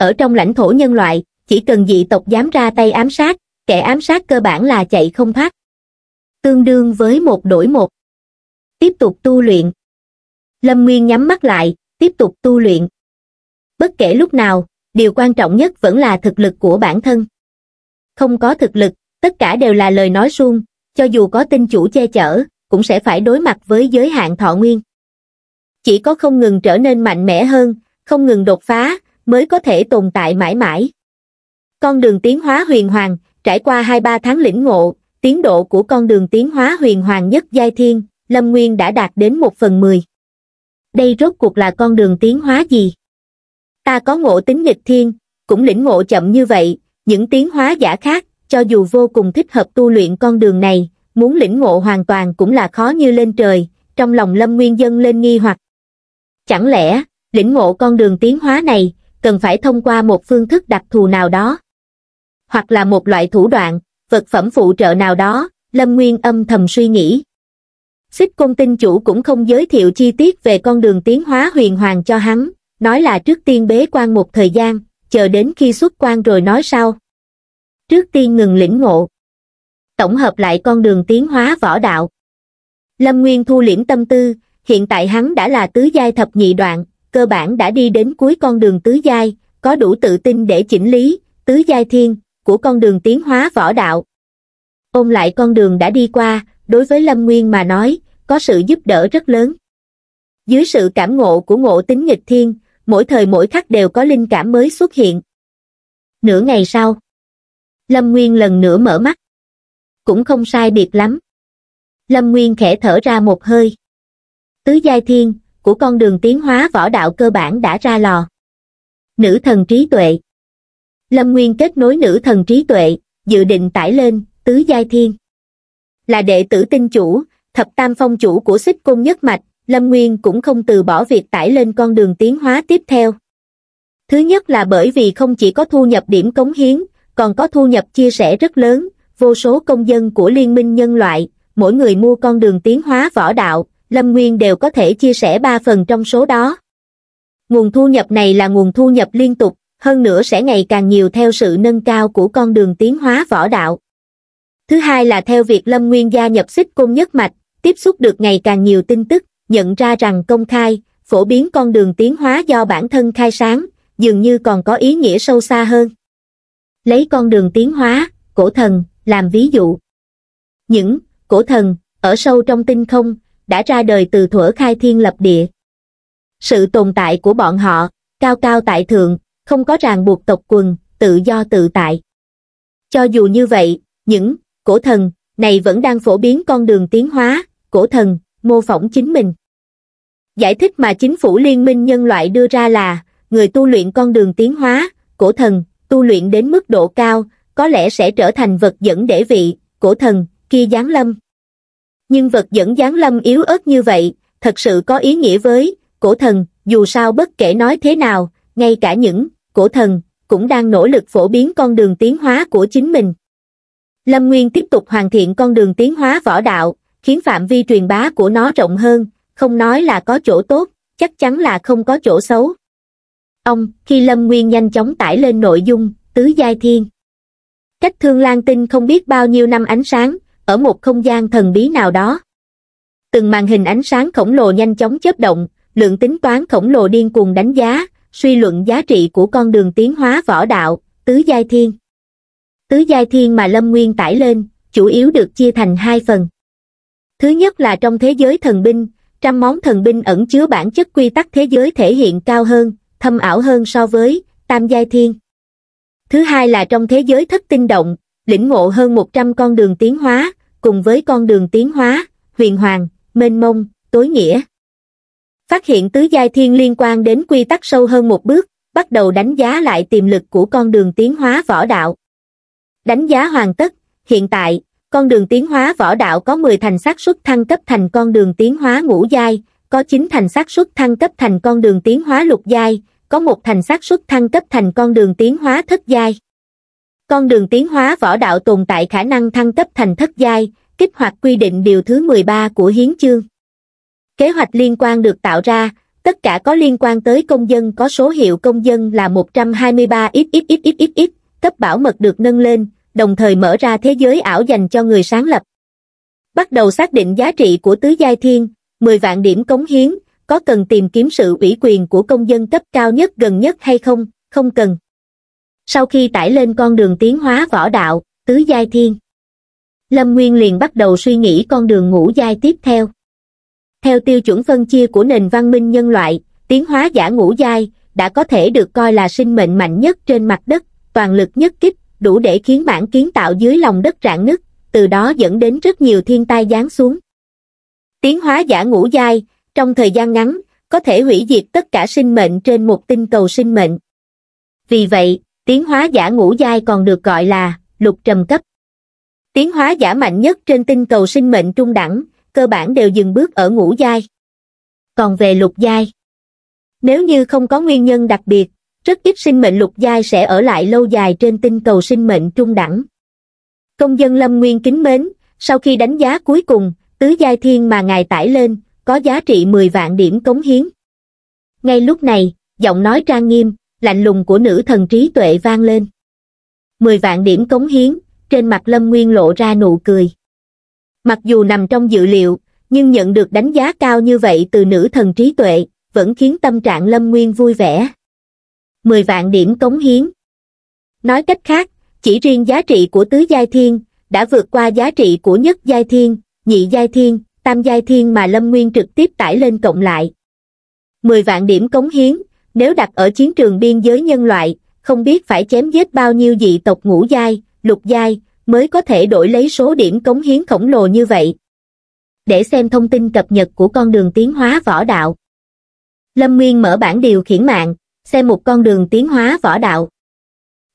ở trong lãnh thổ nhân loại, chỉ cần dị tộc dám ra tay ám sát, kẻ ám sát cơ bản là chạy không thoát. Tương đương với một đổi một. Tiếp tục tu luyện. Lâm Nguyên nhắm mắt lại, tiếp tục tu luyện. Bất kể lúc nào, điều quan trọng nhất vẫn là thực lực của bản thân. Không có thực lực, tất cả đều là lời nói suông, cho dù có tinh chủ che chở, cũng sẽ phải đối mặt với giới hạn thọ nguyên. Chỉ có không ngừng trở nên mạnh mẽ hơn, không ngừng đột phá, mới có thể tồn tại mãi mãi. Con đường tiến hóa huyền hoàng, trải qua 2-3 tháng lĩnh ngộ, tiến độ của con đường tiến hóa huyền hoàng nhất giai thiên, Lâm Nguyên đã đạt đến 1 phần 10. Đây rốt cuộc là con đường tiến hóa gì? Ta có ngộ tính nghịch thiên, cũng lĩnh ngộ chậm như vậy, những tiến hóa giả khác, cho dù vô cùng thích hợp tu luyện con đường này, muốn lĩnh ngộ hoàn toàn cũng là khó như lên trời, trong lòng Lâm Nguyên dân lên nghi hoặc. Chẳng lẽ, lĩnh ngộ con đường tiến hóa này, cần phải thông qua một phương thức đặc thù nào đó. Hoặc là một loại thủ đoạn, vật phẩm phụ trợ nào đó, Lâm Nguyên âm thầm suy nghĩ. Xích công Tinh Chủ cũng không giới thiệu chi tiết về con đường tiến hóa huyền hoàng cho hắn, nói là trước tiên bế quan một thời gian, chờ đến khi xuất quan rồi nói sau. Trước tiên ngừng lĩnh ngộ. Tổng hợp lại con đường tiến hóa võ đạo. Lâm Nguyên thu liễm tâm tư, hiện tại hắn đã là tứ giai thập nhị đoạn, cơ bản đã đi đến cuối con đường tứ giai, có đủ tự tin để chỉnh lý, tứ giai thiên, của con đường tiến hóa võ đạo. Ôm lại con đường đã đi qua, đối với Lâm Nguyên mà nói, có sự giúp đỡ rất lớn. Dưới sự cảm ngộ của ngộ tính nghịch thiên, mỗi thời mỗi khắc đều có linh cảm mới xuất hiện. Nửa ngày sau, Lâm Nguyên lần nữa mở mắt. Cũng không sai biệt lắm. Lâm Nguyên khẽ thở ra một hơi. Tứ Giai Thiên, của con đường tiến hóa võ đạo cơ bản đã ra lò. Nữ thần trí tuệ Lâm Nguyên kết nối nữ thần trí tuệ, dự định tải lên, tứ giai thiên. Là đệ tử tinh chủ, thập tam phong chủ của xích cung nhất mạch, Lâm Nguyên cũng không từ bỏ việc tải lên con đường tiến hóa tiếp theo. Thứ nhất là bởi vì không chỉ có thu nhập điểm cống hiến, còn có thu nhập chia sẻ rất lớn, vô số công dân của Liên minh Nhân loại, mỗi người mua con đường tiến hóa võ đạo, Lâm Nguyên đều có thể chia sẻ 3 phần trong số đó. Nguồn thu nhập này là nguồn thu nhập liên tục, hơn nữa sẽ ngày càng nhiều theo sự nâng cao của con đường tiến hóa võ đạo. Thứ hai là theo việc Lâm Nguyên gia nhập xích cung nhất mạch, tiếp xúc được ngày càng nhiều tin tức, nhận ra rằng công khai, phổ biến con đường tiến hóa do bản thân khai sáng, dường như còn có ý nghĩa sâu xa hơn. Lấy con đường tiến hóa, cổ thần, làm ví dụ. Những cổ thần, ở sâu trong tinh không, đã ra đời từ thuở khai thiên lập địa. Sự tồn tại của bọn họ, cao cao tại thượng, không có ràng buộc tộc quần, tự do tự tại. Cho dù như vậy, những cổ thần này vẫn đang phổ biến con đường tiến hóa, cổ thần, mô phỏng chính mình. Giải thích mà chính phủ liên minh nhân loại đưa ra là, người tu luyện con đường tiến hóa, cổ thần, tu luyện đến mức độ cao, có lẽ sẽ trở thành vật dẫn để vị, cổ thần, kia giáng lâm nhưng vật dẫn dáng lâm yếu ớt như vậy, thật sự có ý nghĩa với, cổ thần, dù sao bất kể nói thế nào, ngay cả những, cổ thần, cũng đang nỗ lực phổ biến con đường tiến hóa của chính mình. Lâm Nguyên tiếp tục hoàn thiện con đường tiến hóa võ đạo, khiến phạm vi truyền bá của nó rộng hơn, không nói là có chỗ tốt, chắc chắn là không có chỗ xấu. Ông, khi Lâm Nguyên nhanh chóng tải lên nội dung, Tứ Giai Thiên. Cách Thương Lan Tinh không biết bao nhiêu năm ánh sáng, ở một không gian thần bí nào đó. Từng màn hình ánh sáng khổng lồ nhanh chóng chớp động, lượng tính toán khổng lồ điên cuồng đánh giá, suy luận giá trị của con đường tiến hóa võ đạo, tứ giai thiên. Tứ giai thiên mà Lâm Nguyên tải lên, chủ yếu được chia thành hai phần. Thứ nhất là trong thế giới thần binh, trăm món thần binh ẩn chứa bản chất quy tắc thế giới thể hiện cao hơn, thâm ảo hơn so với tam giai thiên. Thứ hai là trong thế giới thất tinh động, lĩnh ngộ hơn 100 con đường tiến hóa, cùng với con đường tiến hóa, huyền hoàng, mênh mông, tối nghĩa. Phát hiện tứ giai thiên liên quan đến quy tắc sâu hơn một bước, bắt đầu đánh giá lại tiềm lực của con đường tiến hóa võ đạo. Đánh giá hoàn tất, hiện tại, con đường tiến hóa võ đạo có 10 thành xác suất thăng cấp thành con đường tiến hóa ngũ giai, có 9 thành xác suất thăng cấp thành con đường tiến hóa lục giai, có một thành xác suất thăng cấp thành con đường tiến hóa thất giai. Con đường tiến hóa võ đạo tồn tại khả năng thăng cấp thành thất giai, kích hoạt quy định điều thứ 13 của hiến chương. Kế hoạch liên quan được tạo ra, tất cả có liên quan tới công dân có số hiệu công dân là 123XXXXX, cấp bảo mật được nâng lên, đồng thời mở ra thế giới ảo dành cho người sáng lập. Bắt đầu xác định giá trị của tứ giai thiên, 10 vạn điểm cống hiến, có cần tìm kiếm sự ủy quyền của công dân cấp cao nhất gần nhất hay không, không cần sau khi tải lên con đường tiến hóa võ đạo, tứ giai thiên. Lâm Nguyên liền bắt đầu suy nghĩ con đường ngũ giai tiếp theo. Theo tiêu chuẩn phân chia của nền văn minh nhân loại, tiến hóa giả ngũ giai đã có thể được coi là sinh mệnh mạnh nhất trên mặt đất, toàn lực nhất kích, đủ để khiến bản kiến tạo dưới lòng đất rạn nứt, từ đó dẫn đến rất nhiều thiên tai giáng xuống. Tiến hóa giả ngũ giai, trong thời gian ngắn, có thể hủy diệt tất cả sinh mệnh trên một tinh cầu sinh mệnh. Vì vậy, Tiến hóa giả ngũ giai còn được gọi là lục trầm cấp. Tiến hóa giả mạnh nhất trên tinh cầu sinh mệnh trung đẳng, cơ bản đều dừng bước ở ngũ giai. Còn về lục giai, nếu như không có nguyên nhân đặc biệt, rất ít sinh mệnh lục giai sẽ ở lại lâu dài trên tinh cầu sinh mệnh trung đẳng. Công dân Lâm Nguyên kính mến, sau khi đánh giá cuối cùng, tứ giai thiên mà ngài tải lên, có giá trị 10 vạn điểm cống hiến. Ngay lúc này, giọng nói trang nghiêm, lạnh lùng của nữ thần trí tuệ vang lên. Mười vạn điểm cống hiến, trên mặt Lâm Nguyên lộ ra nụ cười. Mặc dù nằm trong dự liệu, nhưng nhận được đánh giá cao như vậy từ nữ thần trí tuệ, vẫn khiến tâm trạng Lâm Nguyên vui vẻ. Mười vạn điểm cống hiến. Nói cách khác, chỉ riêng giá trị của tứ giai thiên, đã vượt qua giá trị của nhất giai thiên, nhị giai thiên, tam giai thiên mà Lâm Nguyên trực tiếp tải lên cộng lại. Mười vạn điểm cống hiến, nếu đặt ở chiến trường biên giới nhân loại, không biết phải chém giết bao nhiêu dị tộc ngũ giai, lục giai, mới có thể đổi lấy số điểm cống hiến khổng lồ như vậy. Để xem thông tin cập nhật của con đường tiến hóa võ đạo. Lâm Nguyên mở bản điều khiển mạng, xem một con đường tiến hóa võ đạo.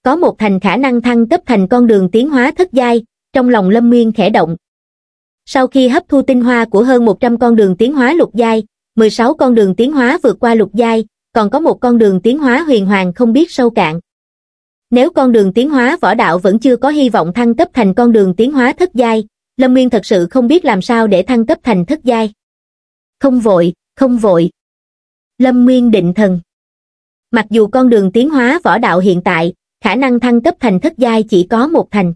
Có một thành khả năng thăng cấp thành con đường tiến hóa thất giai, trong lòng Lâm Nguyên khẽ động. Sau khi hấp thu tinh hoa của hơn 100 con đường tiến hóa lục giai, 16 con đường tiến hóa vượt qua lục giai, còn có một con đường tiến hóa huyền hoàng không biết sâu cạn. Nếu con đường tiến hóa võ đạo vẫn chưa có hy vọng thăng cấp thành con đường tiến hóa thất giai, Lâm Nguyên thật sự không biết làm sao để thăng cấp thành thất giai. Không vội, không vội. Lâm Nguyên định thần. Mặc dù con đường tiến hóa võ đạo hiện tại, khả năng thăng cấp thành thất giai chỉ có một thành.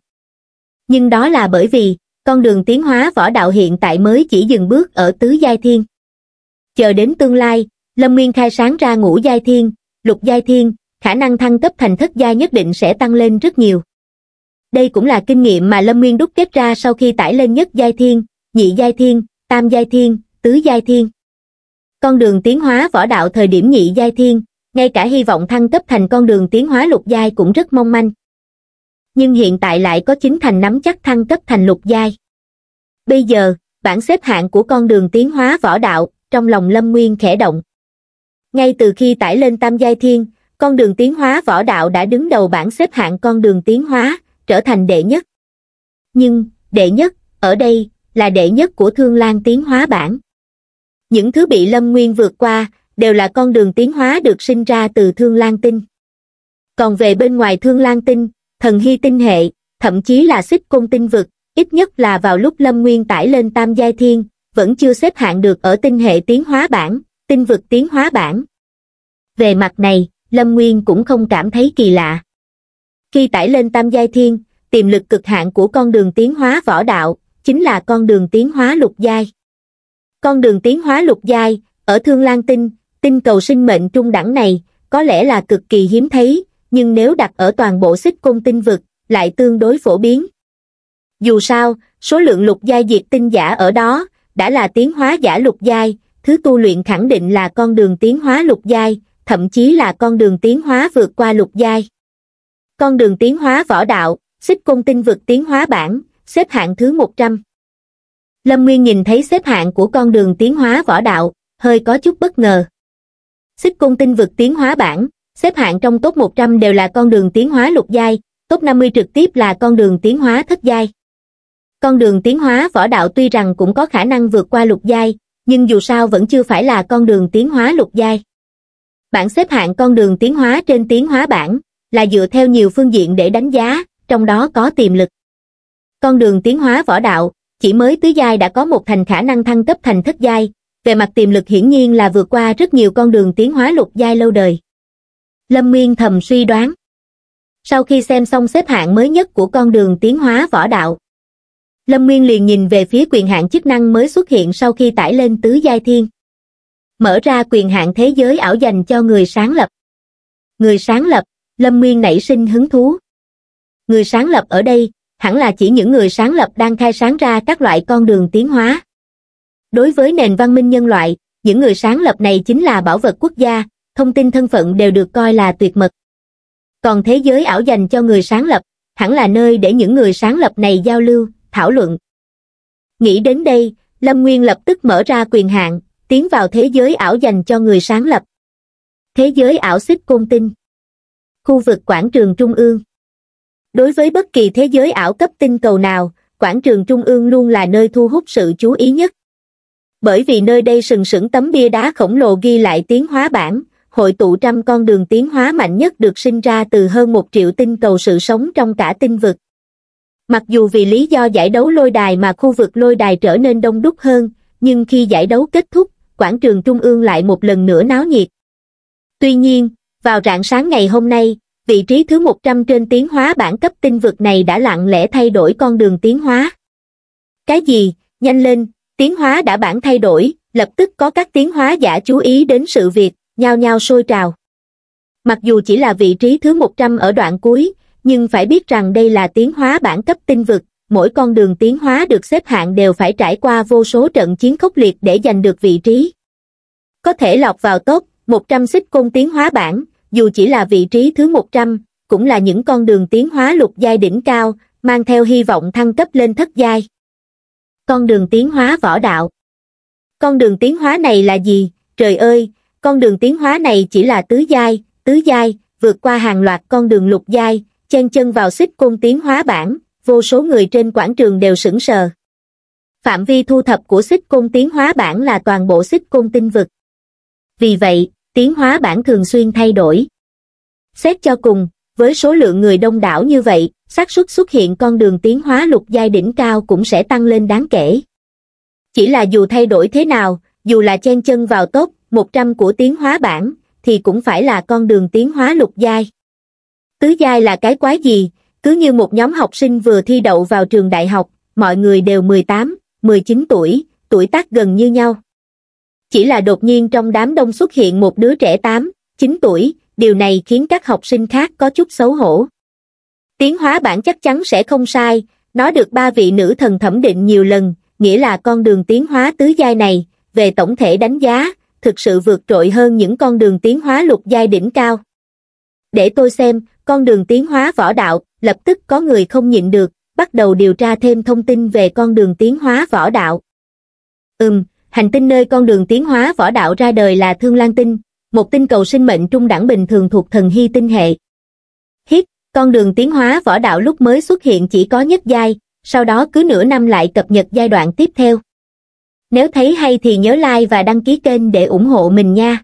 Nhưng đó là bởi vì, con đường tiến hóa võ đạo hiện tại mới chỉ dừng bước ở tứ giai thiên. Chờ đến tương lai, lâm nguyên khai sáng ra ngũ giai thiên lục giai thiên khả năng thăng cấp thành thất giai nhất định sẽ tăng lên rất nhiều đây cũng là kinh nghiệm mà lâm nguyên đúc kết ra sau khi tải lên nhất giai thiên nhị giai thiên tam giai thiên tứ giai thiên con đường tiến hóa võ đạo thời điểm nhị giai thiên ngay cả hy vọng thăng cấp thành con đường tiến hóa lục giai cũng rất mong manh nhưng hiện tại lại có chính thành nắm chắc thăng cấp thành lục giai bây giờ bảng xếp hạng của con đường tiến hóa võ đạo trong lòng lâm nguyên khẽ động ngay từ khi tải lên Tam Giai Thiên, con đường tiến hóa võ đạo đã đứng đầu bảng xếp hạng con đường tiến hóa, trở thành đệ nhất. Nhưng, đệ nhất, ở đây, là đệ nhất của Thương Lan tiến hóa bản. Những thứ bị Lâm Nguyên vượt qua, đều là con đường tiến hóa được sinh ra từ Thương Lan Tinh. Còn về bên ngoài Thương Lan Tinh, thần hy tinh hệ, thậm chí là xích côn tinh vực, ít nhất là vào lúc Lâm Nguyên tải lên Tam Giai Thiên, vẫn chưa xếp hạng được ở tinh hệ tiến hóa bản, tinh vực tiến hóa bản về mặt này lâm nguyên cũng không cảm thấy kỳ lạ khi tải lên tam giai thiên tiềm lực cực hạn của con đường tiến hóa võ đạo chính là con đường tiến hóa lục giai con đường tiến hóa lục giai ở thương lan tinh tinh cầu sinh mệnh trung đẳng này có lẽ là cực kỳ hiếm thấy nhưng nếu đặt ở toàn bộ xích cung tinh vực lại tương đối phổ biến dù sao số lượng lục giai diệt tinh giả ở đó đã là tiến hóa giả lục giai thứ tu luyện khẳng định là con đường tiến hóa lục giai, thậm chí là con đường tiến hóa vượt qua lục giai. Con đường tiến hóa võ đạo, xích công tinh vực tiến hóa bản, xếp hạng thứ 100. Lâm Nguyên nhìn thấy xếp hạng của con đường tiến hóa võ đạo, hơi có chút bất ngờ. Xích cung tinh vực tiến hóa bản, xếp hạng trong top 100 đều là con đường tiến hóa lục giai, top 50 trực tiếp là con đường tiến hóa thất giai. Con đường tiến hóa võ đạo tuy rằng cũng có khả năng vượt qua lục giai, nhưng dù sao vẫn chưa phải là con đường tiến hóa lục giai. Bảng xếp hạng con đường tiến hóa trên tiến hóa bảng là dựa theo nhiều phương diện để đánh giá, trong đó có tiềm lực. Con đường tiến hóa võ đạo, chỉ mới tứ giai đã có một thành khả năng thăng cấp thành thất giai, về mặt tiềm lực hiển nhiên là vượt qua rất nhiều con đường tiến hóa lục giai lâu đời. Lâm nguyên thầm suy đoán. Sau khi xem xong xếp hạng mới nhất của con đường tiến hóa võ đạo, lâm nguyên liền nhìn về phía quyền hạn chức năng mới xuất hiện sau khi tải lên tứ giai thiên mở ra quyền hạn thế giới ảo dành cho người sáng lập người sáng lập lâm nguyên nảy sinh hứng thú người sáng lập ở đây hẳn là chỉ những người sáng lập đang khai sáng ra các loại con đường tiến hóa đối với nền văn minh nhân loại những người sáng lập này chính là bảo vật quốc gia thông tin thân phận đều được coi là tuyệt mật còn thế giới ảo dành cho người sáng lập hẳn là nơi để những người sáng lập này giao lưu thảo luận nghĩ đến đây lâm nguyên lập tức mở ra quyền hạn tiến vào thế giới ảo dành cho người sáng lập thế giới ảo xích côn tinh khu vực quảng trường trung ương đối với bất kỳ thế giới ảo cấp tinh cầu nào quảng trường trung ương luôn là nơi thu hút sự chú ý nhất bởi vì nơi đây sừng sững tấm bia đá khổng lồ ghi lại tiến hóa bản hội tụ trăm con đường tiến hóa mạnh nhất được sinh ra từ hơn một triệu tinh cầu sự sống trong cả tinh vực mặc dù vì lý do giải đấu lôi đài mà khu vực lôi đài trở nên đông đúc hơn nhưng khi giải đấu kết thúc quảng trường trung ương lại một lần nữa náo nhiệt tuy nhiên vào rạng sáng ngày hôm nay vị trí thứ 100 trên tiến hóa bản cấp tinh vực này đã lặng lẽ thay đổi con đường tiến hóa cái gì nhanh lên tiến hóa đã bản thay đổi lập tức có các tiến hóa giả chú ý đến sự việc nhao nhao sôi trào mặc dù chỉ là vị trí thứ 100 ở đoạn cuối nhưng phải biết rằng đây là tiến hóa bản cấp tinh vực, mỗi con đường tiến hóa được xếp hạng đều phải trải qua vô số trận chiến khốc liệt để giành được vị trí. Có thể lọc vào top 100 xích cung tiến hóa bản, dù chỉ là vị trí thứ 100, cũng là những con đường tiến hóa lục giai đỉnh cao, mang theo hy vọng thăng cấp lên thất giai. Con đường tiến hóa võ đạo Con đường tiến hóa này là gì? Trời ơi, con đường tiến hóa này chỉ là tứ giai, tứ giai, vượt qua hàng loạt con đường lục giai, chen chân vào xích cung tiến hóa bản, vô số người trên quảng trường đều sững sờ. Phạm vi thu thập của xích cung tiến hóa bản là toàn bộ xích cung tinh vực. Vì vậy, tiến hóa bản thường xuyên thay đổi. Xét cho cùng, với số lượng người đông đảo như vậy, xác suất xuất hiện con đường tiến hóa lục giai đỉnh cao cũng sẽ tăng lên đáng kể. Chỉ là dù thay đổi thế nào, dù là chen chân vào top 100 của tiến hóa bản, thì cũng phải là con đường tiến hóa lục giai tứ giai là cái quái gì cứ như một nhóm học sinh vừa thi đậu vào trường đại học mọi người đều mười tám mười chín tuổi tuổi tác gần như nhau chỉ là đột nhiên trong đám đông xuất hiện một đứa trẻ tám chín tuổi điều này khiến các học sinh khác có chút xấu hổ tiến hóa bản chắc chắn sẽ không sai nó được ba vị nữ thần thẩm định nhiều lần nghĩa là con đường tiến hóa tứ giai này về tổng thể đánh giá thực sự vượt trội hơn những con đường tiến hóa lục giai đỉnh cao để tôi xem, con đường tiến hóa võ đạo, lập tức có người không nhịn được, bắt đầu điều tra thêm thông tin về con đường tiến hóa võ đạo. Ừm, hành tinh nơi con đường tiến hóa võ đạo ra đời là Thương Lan Tinh, một tinh cầu sinh mệnh trung đẳng bình thường thuộc thần hy tinh hệ. Hít, con đường tiến hóa võ đạo lúc mới xuất hiện chỉ có nhất giai, sau đó cứ nửa năm lại cập nhật giai đoạn tiếp theo. Nếu thấy hay thì nhớ like và đăng ký kênh để ủng hộ mình nha.